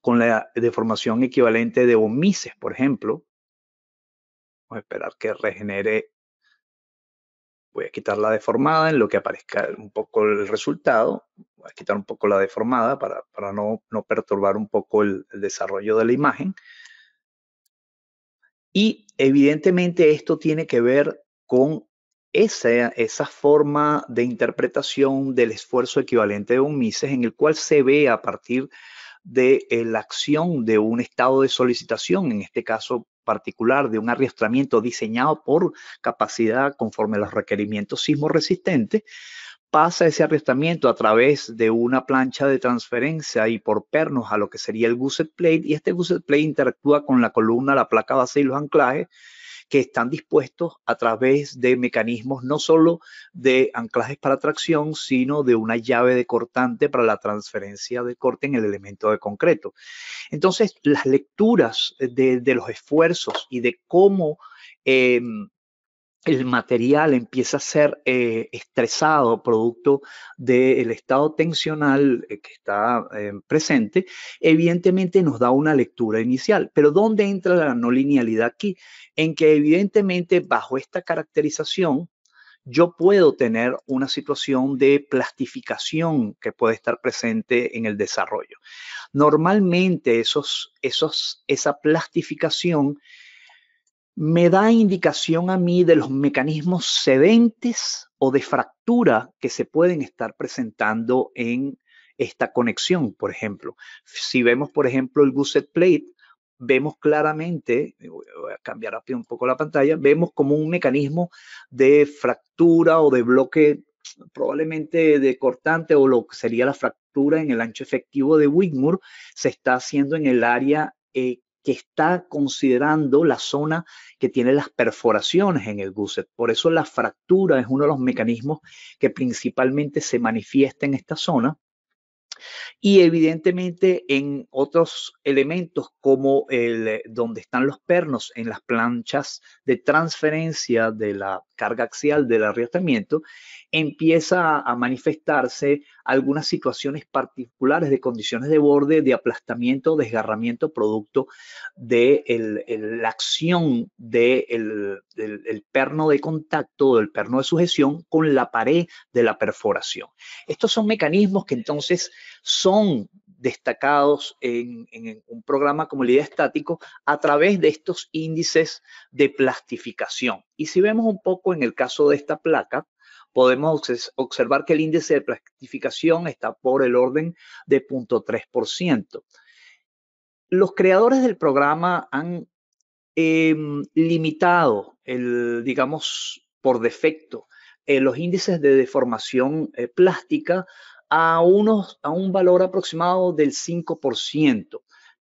con la deformación equivalente de un Mises, por ejemplo. Vamos a esperar que regenere. Voy a quitar la deformada en lo que aparezca un poco el resultado. Voy a quitar un poco la deformada para, para no, no, perturbar un poco el, desarrollo de la imagen. Y evidentemente esto tiene que ver con esa, esa, forma de interpretación del esfuerzo equivalente de un Mises, en el cual se ve a partir de eh, la acción de un estado de solicitación, en este caso particular de un arriestramiento diseñado por capacidad conforme a los requerimientos sismo resistentes, pasa ese arrastramiento a través de una plancha de transferencia y por pernos a lo que sería el gusset plate y este gusset plate interactúa con la columna, la placa base y los anclajes que están dispuestos a través de mecanismos no solo de anclajes para tracción, sino de una llave de cortante para la transferencia de corte en el elemento de concreto. Entonces, las lecturas de, los esfuerzos y de cómo em, el material empieza a ser eh, estresado producto del estado tensional eh, que está eh, presente, evidentemente nos da una lectura inicial. Pero ¿dónde entra la no linealidad aquí? En que evidentemente bajo esta caracterización yo puedo tener una situación de plastificación que puede estar presente en el desarrollo. Normalmente esa plastificación me da indicación a mí de los mecanismos sedentes o de fractura que se pueden estar presentando en esta conexión, por ejemplo. Si vemos, por ejemplo, el gusset plate, vemos claramente, eh, voy a cambiar rápido un poco la pantalla, vemos como un mecanismo de fractura o de bloque probablemente de cortante o lo que sería la fractura en el ancho efectivo de Wigmore se está haciendo en el área eh, que está considerando la zona que tiene las perforaciones en el gusset. Por eso la fractura es uno de los mecanismos que principalmente se manifiesta en esta zona y evidentemente en otros elementos como el, eh, donde están los pernos en las planchas de transferencia de la carga axial del arriostamiento empieza a manifestarse algunas situaciones particulares de condiciones de borde, de aplastamiento, desgarramiento, producto de la acción del perno de contacto, del perno de sujeción con la pared de la perforación. Estos son mecanismos que entonces son destacados en, un programa como el IDEA estático a través de estos índices de plastificación. Y si vemos un poco en el caso de esta placa, podemos observar que el índice de plastificación está por el orden de 0.3%. Los creadores del programa han em, limitado digamos, por defecto, eh, los índices de deformación eh, plástica a, a un valor aproximado del 5%.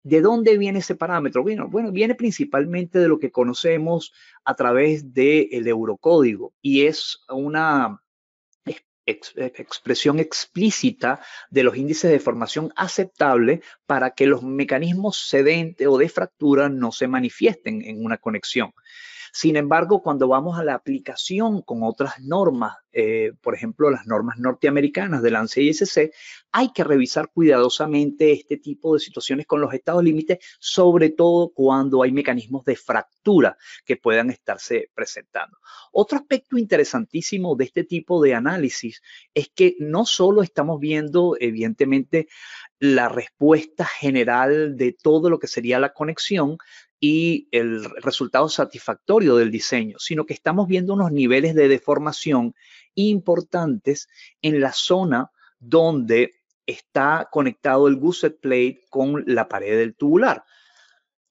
¿De dónde viene ese parámetro? Bueno, bueno, viene principalmente de lo que conocemos a través del eurocódigo y es una expresión explícita de los índices de formación aceptable para que los mecanismos sedentes o de fractura no se manifiesten en una conexión. Sin embargo, cuando vamos a la aplicación con otras normas, eh, por ejemplo, las normas norteamericanas del la SC, hay que revisar cuidadosamente este tipo de situaciones con los estados límites, sobre todo cuando hay mecanismos de fractura que puedan estarse presentando. Otro aspecto interesantísimo de este tipo de análisis es que no solo estamos viendo, evidentemente, la respuesta general de todo lo que sería la conexión, y el resultado satisfactorio del diseño, sino que estamos viendo unos niveles de deformación importantes en la zona donde está conectado el gusset plate con la pared del tubular.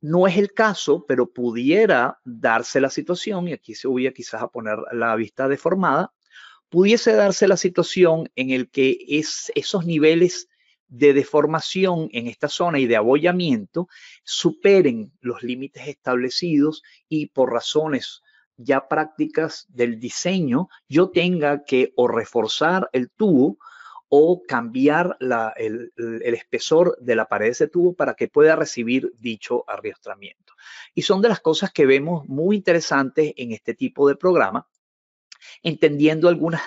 No es el caso, pero pudiera darse la situación, y aquí se voy a quizás a poner la vista deformada, pudiese darse la situación en el que es, esos niveles de deformación en esta zona y de abollamiento superen los límites establecidos y por razones ya prácticas del diseño, yo tenga que o reforzar el tubo o cambiar el, espesor de la pared de ese tubo para que pueda recibir dicho arriostramiento. Y son de las cosas que vemos muy interesantes en este tipo de programa, entendiendo algunas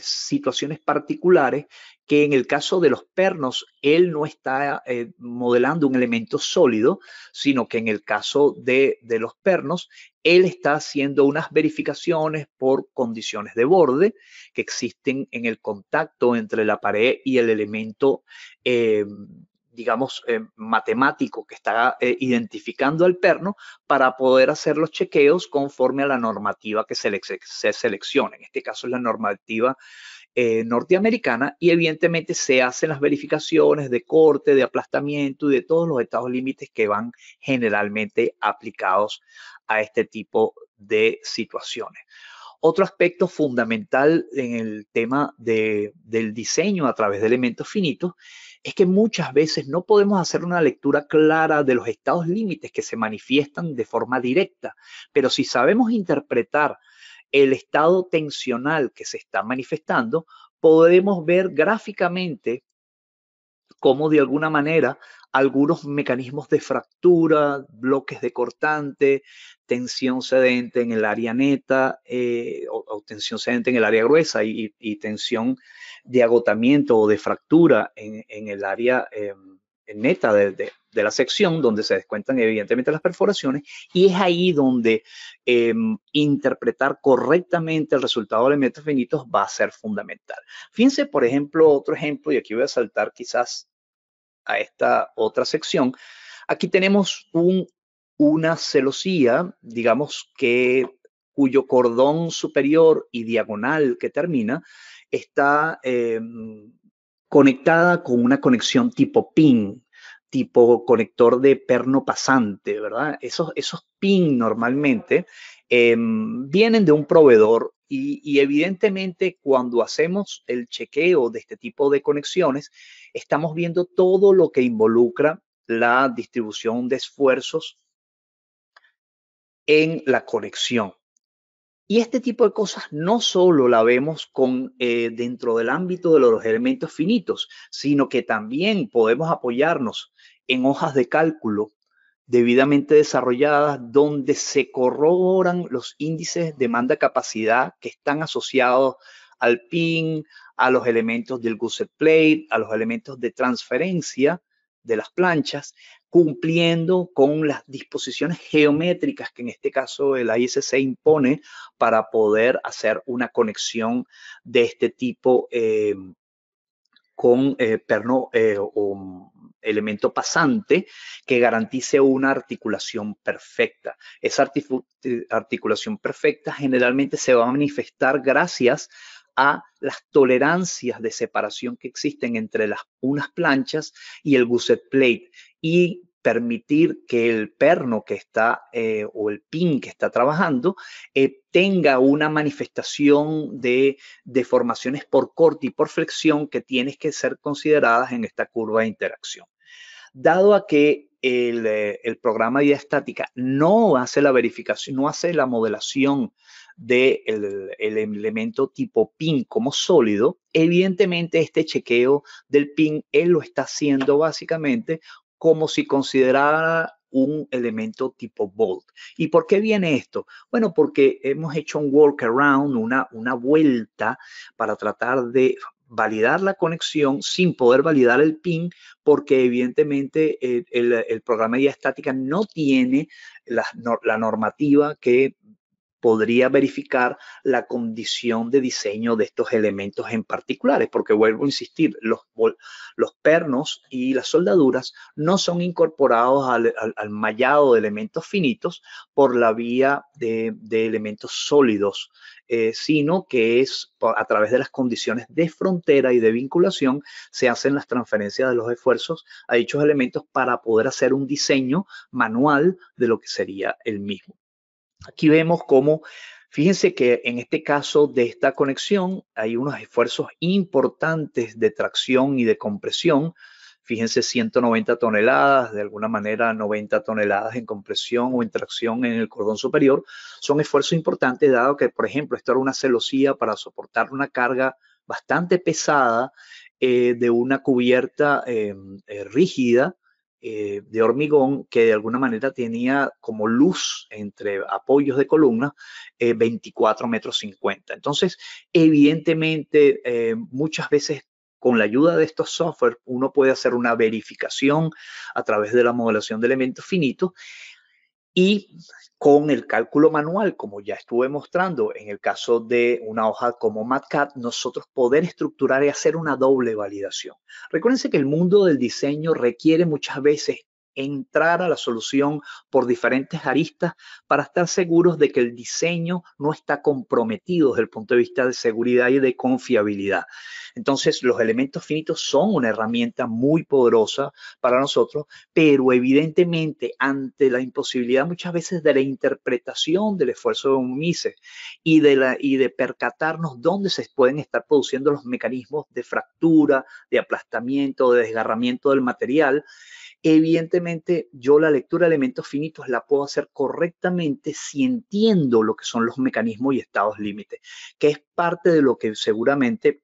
situaciones particulares que en el caso de los pernos, él no está eh, modelando un elemento sólido, sino que en el caso de, los pernos, él está haciendo unas verificaciones por condiciones de borde que existen en el contacto entre la pared y el elemento eh, digamos, eh, matemático que está eh, identificando al perno para poder hacer los chequeos conforme a la normativa que se, selecciona. En este caso es la normativa eh, norteamericana y evidentemente se hacen las verificaciones de corte, de aplastamiento y de todos los estados límites que van generalmente aplicados a este tipo de situaciones. Otro aspecto fundamental en el tema del diseño a través de elementos finitos es que muchas veces no podemos hacer una lectura clara de los estados límites que se manifiestan de forma directa, pero si sabemos interpretar el estado tensional que se está manifestando, podemos ver gráficamente cómo de alguna manera algunos mecanismos de fractura, bloques de cortante, tensión sedente en el área neta eh, o, tensión sedente en el área gruesa y, tensión de agotamiento o de fractura en, el área em, neta de, la sección donde se descuentan evidentemente las perforaciones y es ahí donde em, interpretar correctamente el resultado de elementos finitos va a ser fundamental. Fíjense, por ejemplo, otro ejemplo, y aquí voy a saltar quizás a esta otra sección, aquí tenemos un, una celosía, digamos que cuyo cordón superior y diagonal que termina está em, conectada con una conexión tipo pin, tipo conector de perno pasante, ¿verdad? Esos, esos pin normalmente em, vienen de un proveedor y, evidentemente cuando hacemos el chequeo de este tipo de conexiones, estamos viendo todo lo que involucra la distribución de esfuerzos en la conexión. Y este tipo de cosas no solo la vemos con, eh, dentro del ámbito de los elementos finitos, sino que también podemos apoyarnos en hojas de cálculo debidamente desarrolladas donde se corroboran los índices de demanda-capacidad que están asociados al PIN, a los elementos del gusset plate, a los elementos de transferencia de las planchas, cumpliendo con las disposiciones geométricas que en este caso el ISC impone para poder hacer una conexión de este tipo eh, con eh, perno eh, o elemento pasante que garantice una articulación perfecta. Esa eh, articulación perfecta generalmente se va a manifestar gracias a las tolerancias de separación que existen entre las unas planchas y el gusset plate y permitir que el perno que está eh, o el pin que está trabajando eh, tenga una manifestación de deformaciones por corte y por flexión que tienes que ser consideradas en esta curva de interacción. Dado a que el, eh, programa de estática no hace la verificación, no hace la modelación del elemento tipo PIN como sólido, evidentemente este chequeo del PIN él lo está haciendo básicamente como si considerara un elemento tipo bolt. ¿Y por qué viene esto? Bueno, porque hemos hecho un workaround, una, una vuelta para tratar de validar la conexión sin poder validar el PIN porque evidentemente eh, el, programa de estática no tiene la, la normativa que podría verificar la condición de diseño de estos elementos en particulares, porque vuelvo a insistir, los, pernos y las soldaduras no son incorporados al, mallado de elementos finitos por la vía de, elementos sólidos, eh, sino que es a través de las condiciones de frontera y de vinculación se hacen las transferencias de los esfuerzos a dichos elementos para poder hacer un diseño manual de lo que sería el mismo. Aquí vemos cómo, fíjense que en este caso de esta conexión hay unos esfuerzos importantes de tracción y de compresión. Fíjense 190 toneladas, de alguna manera 90 toneladas en compresión o en tracción en el cordón superior. Son esfuerzos importantes dado que, por ejemplo, esto era una celosía para soportar una carga bastante pesada eh, de una cubierta em, eh, rígida eh, de hormigón que de alguna manera tenía como luz entre apoyos de columna 24 eh, metros 50. Entonces, evidentemente, eh, muchas veces con la ayuda de estos software, uno puede hacer una verificación a través de la modelación de elementos finitos y con el cálculo manual, como ya estuve mostrando en el caso de una hoja como MATCAD, nosotros poder estructurar y hacer una doble validación. Recuérdense que el mundo del diseño requiere muchas veces entrar a la solución por diferentes aristas para estar seguros de que el diseño no está comprometido desde el punto de vista de seguridad y de confiabilidad. Entonces, los elementos finitos son una herramienta muy poderosa para nosotros, pero evidentemente ante la imposibilidad muchas veces de la interpretación del esfuerzo de un MISE y de, la, y de percatarnos dónde se pueden estar produciendo los mecanismos de fractura, de aplastamiento, de desgarramiento del material, Evidentemente, yo la lectura de elementos finitos la puedo hacer correctamente si entiendo lo que son los mecanismos y estados límites, que es parte de lo que seguramente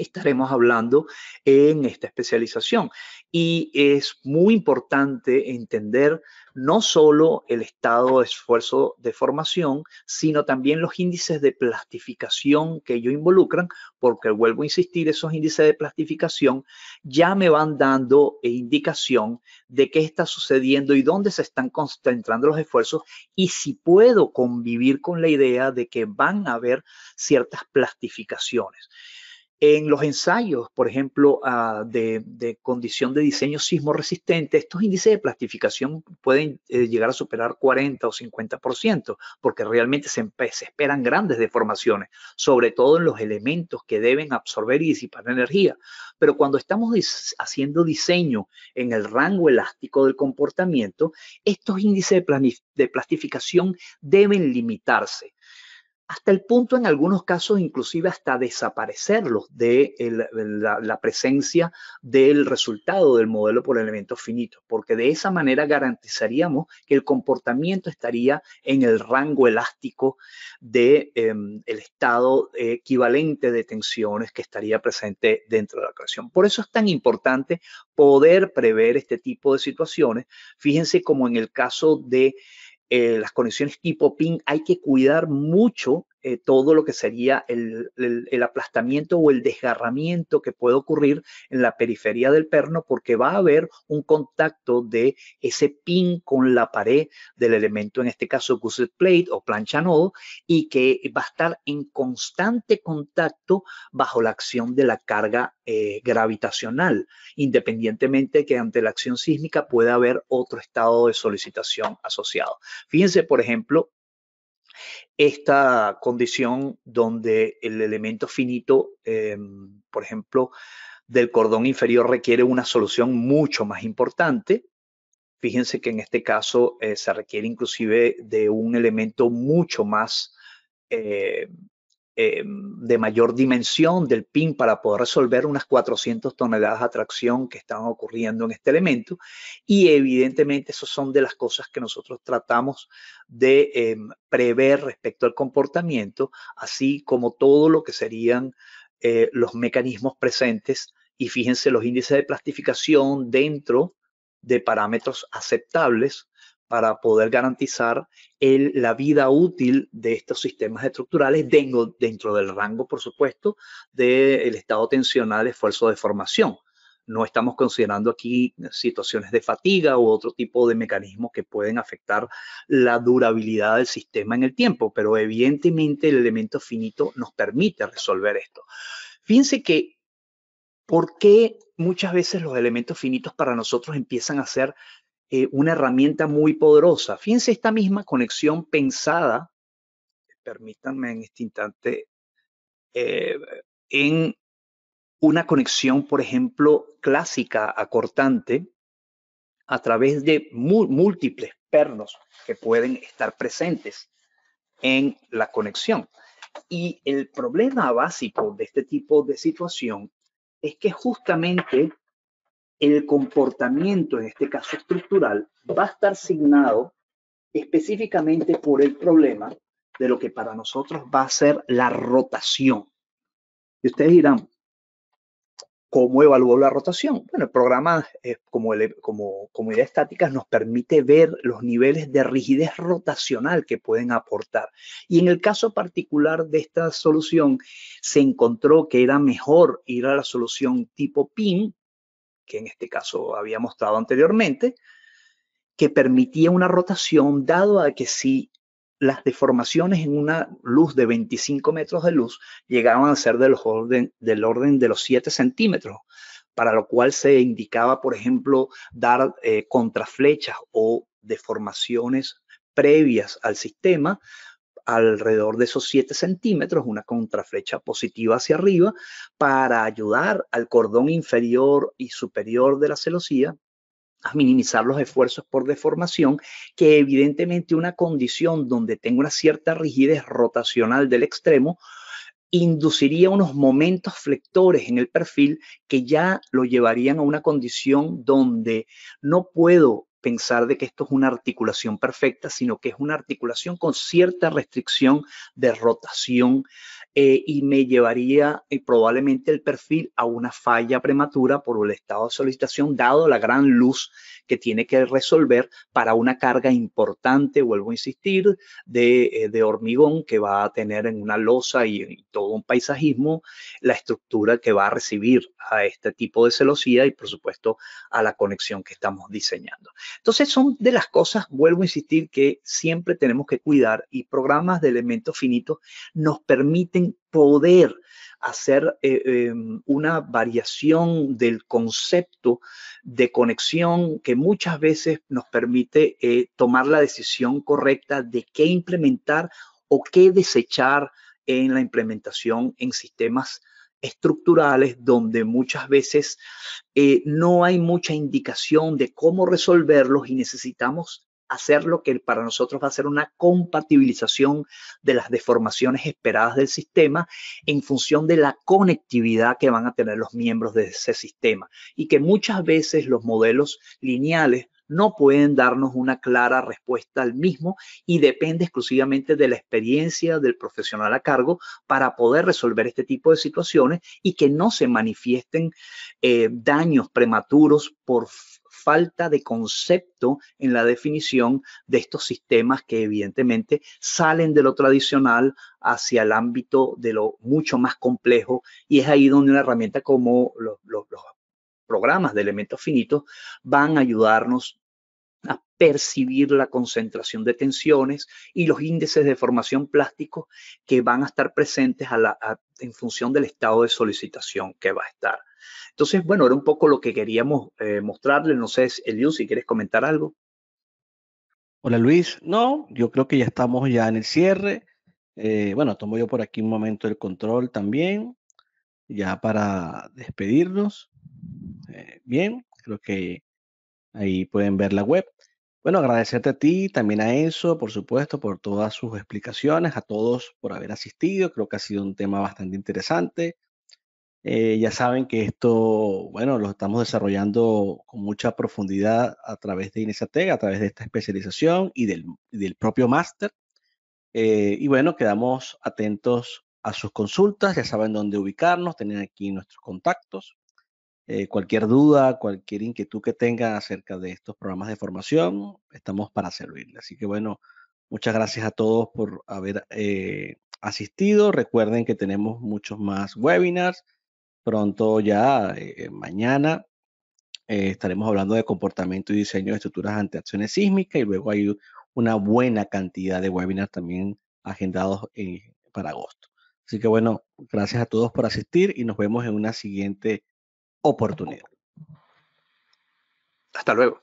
estaremos hablando en esta especialización. Y es muy importante entender no solo el estado de esfuerzo de formación, sino también los índices de plastificación que ellos involucran, porque vuelvo a insistir, esos índices de plastificación ya me van dando indicación de qué está sucediendo y dónde se están concentrando los esfuerzos y si puedo convivir con la idea de que van a haber ciertas plastificaciones. En los ensayos, por ejemplo, ah, de, condición de diseño sismo resistente, estos índices de plastificación pueden eh, llegar a superar 40 o 50%, porque realmente se, esperan grandes deformaciones, sobre todo en los elementos que deben absorber y disipar energía. Pero cuando estamos haciendo diseño en el rango elástico del comportamiento, estos índices de plastificación deben limitarse hasta el punto en algunos casos inclusive hasta desaparecerlos de la, presencia del resultado del modelo por elementos finitos, porque de esa manera garantizaríamos que el comportamiento estaría en el rango elástico del de, em, estado equivalente de tensiones que estaría presente dentro de la creación Por eso es tan importante poder prever este tipo de situaciones. Fíjense como en el caso de eh, las conexiones tipo PIN, hay que cuidar mucho eh, todo lo que sería el, aplastamiento o el desgarramiento que puede ocurrir en la periferia del perno porque va a haber un contacto de ese pin con la pared del elemento, en este caso gusset plate o plancha nodo, y que va a estar en constante contacto bajo la acción de la carga eh, gravitacional, independientemente que ante la acción sísmica pueda haber otro estado de solicitación asociado. Fíjense, por ejemplo, esta condición donde el elemento finito, eh, por ejemplo, del cordón inferior requiere una solución mucho más importante. Fíjense que en este caso eh, se requiere inclusive de un elemento mucho más eh, eh, de mayor dimensión del pin para poder resolver unas 400 toneladas de atracción que están ocurriendo en este elemento. Y evidentemente, eso son de las cosas que nosotros tratamos de eh, prever respecto al comportamiento, así como todo lo que serían eh, los mecanismos presentes. Y fíjense los índices de plastificación dentro de parámetros aceptables para poder garantizar la vida útil de estos sistemas estructurales dentro, dentro del rango, por supuesto, del estado tensional, esfuerzo de formación. No estamos considerando aquí situaciones de fatiga u otro tipo de mecanismos que pueden afectar la durabilidad del sistema en el tiempo, pero evidentemente el elemento finito nos permite resolver esto. Fíjense que, ¿por qué muchas veces los elementos finitos para nosotros empiezan a ser eh, una herramienta muy poderosa. Fíjense esta misma conexión pensada, permítanme en este instante, eh, en una conexión, por ejemplo, clásica acortante a través de múltiples pernos que pueden estar presentes en la conexión. Y el problema básico de este tipo de situación es que justamente el comportamiento, en este caso estructural, va a estar asignado específicamente por el problema de lo que para nosotros va a ser la rotación. Y ustedes dirán, ¿cómo evaluó la rotación? Bueno, el programa, como, el, como, como idea estática, nos permite ver los niveles de rigidez rotacional que pueden aportar. Y en el caso particular de esta solución, se encontró que era mejor ir a la solución tipo PIN que en este caso había mostrado anteriormente, que permitía una rotación, dado a que si las deformaciones en una luz de 25 metros de luz llegaban a ser orden, del orden de los 7 centímetros, para lo cual se indicaba, por ejemplo, dar eh, contraflechas o deformaciones previas al sistema alrededor de esos 7 centímetros, una contraflecha positiva hacia arriba, para ayudar al cordón inferior y superior de la celosía a minimizar los esfuerzos por deformación, que evidentemente una condición donde tengo una cierta rigidez rotacional del extremo induciría unos momentos flectores en el perfil que ya lo llevarían a una condición donde no puedo pensar de que esto es una articulación perfecta, sino que es una articulación con cierta restricción de rotación eh, y me llevaría eh, probablemente el perfil a una falla prematura por el estado de solicitación, dado la gran luz que tiene que resolver para una carga importante, vuelvo a insistir, de, eh, hormigón que va a tener en una losa y, en todo un paisajismo, la estructura que va a recibir a este tipo de celosía y por supuesto a la conexión que estamos diseñando. Entonces son de las cosas, vuelvo a insistir, que siempre tenemos que cuidar y programas de elementos finitos nos permiten poder hacer eh, em, una variación del concepto de conexión que muchas veces nos permite eh, tomar la decisión correcta de qué implementar o qué desechar en la implementación en sistemas estructurales donde muchas veces eh, no hay mucha indicación de cómo resolverlos y necesitamos hacer lo que para nosotros va a ser una compatibilización de las deformaciones esperadas del sistema en función de la conectividad que van a tener los miembros de ese sistema y que muchas veces los modelos lineales no pueden darnos una clara respuesta al mismo y depende exclusivamente de la experiencia del profesional a cargo para poder resolver este tipo de situaciones y que no se manifiesten eh, daños prematuros por falta de concepto en la definición de estos sistemas que evidentemente salen de lo tradicional hacia el ámbito de lo mucho más complejo y es ahí donde una herramienta como los, los programas de elementos finitos van a ayudarnos a percibir la concentración de tensiones y los índices de formación plástico que van a estar presentes a la, en función del estado de solicitación que va a estar. Entonces, bueno, era un poco lo que queríamos eh, mostrarles. No sé, Eliú, si quieres comentar algo. Hola Luis, no, yo creo que ya estamos ya en el cierre. Eh, bueno, tomo yo por aquí un momento el control también ya para despedirnos. Eh, bien, creo que ahí pueden ver la web. Bueno, agradecerte a ti, también a Enzo, por supuesto, por todas sus explicaciones, a todos por haber asistido. Creo que ha sido un tema bastante interesante. Eh, ya saben que esto, bueno, lo estamos desarrollando con mucha profundidad a través de Inesateg, a través de esta especialización y del, propio máster. Eh, y bueno, quedamos atentos a sus consultas, ya saben dónde ubicarnos, tienen aquí nuestros contactos. Eh, cualquier duda, cualquier inquietud que tengan acerca de estos programas de formación, estamos para servirles, Así que bueno, muchas gracias a todos por haber eh, asistido. Recuerden que tenemos muchos más webinars. Pronto ya, eh, mañana, estaremos hablando de comportamiento y diseño de estructuras ante acciones sísmicas y luego hay una buena cantidad de webinars también agendados para agosto. Así que bueno, gracias a todos por asistir y nos vemos en una siguiente oportunidad. Hasta luego.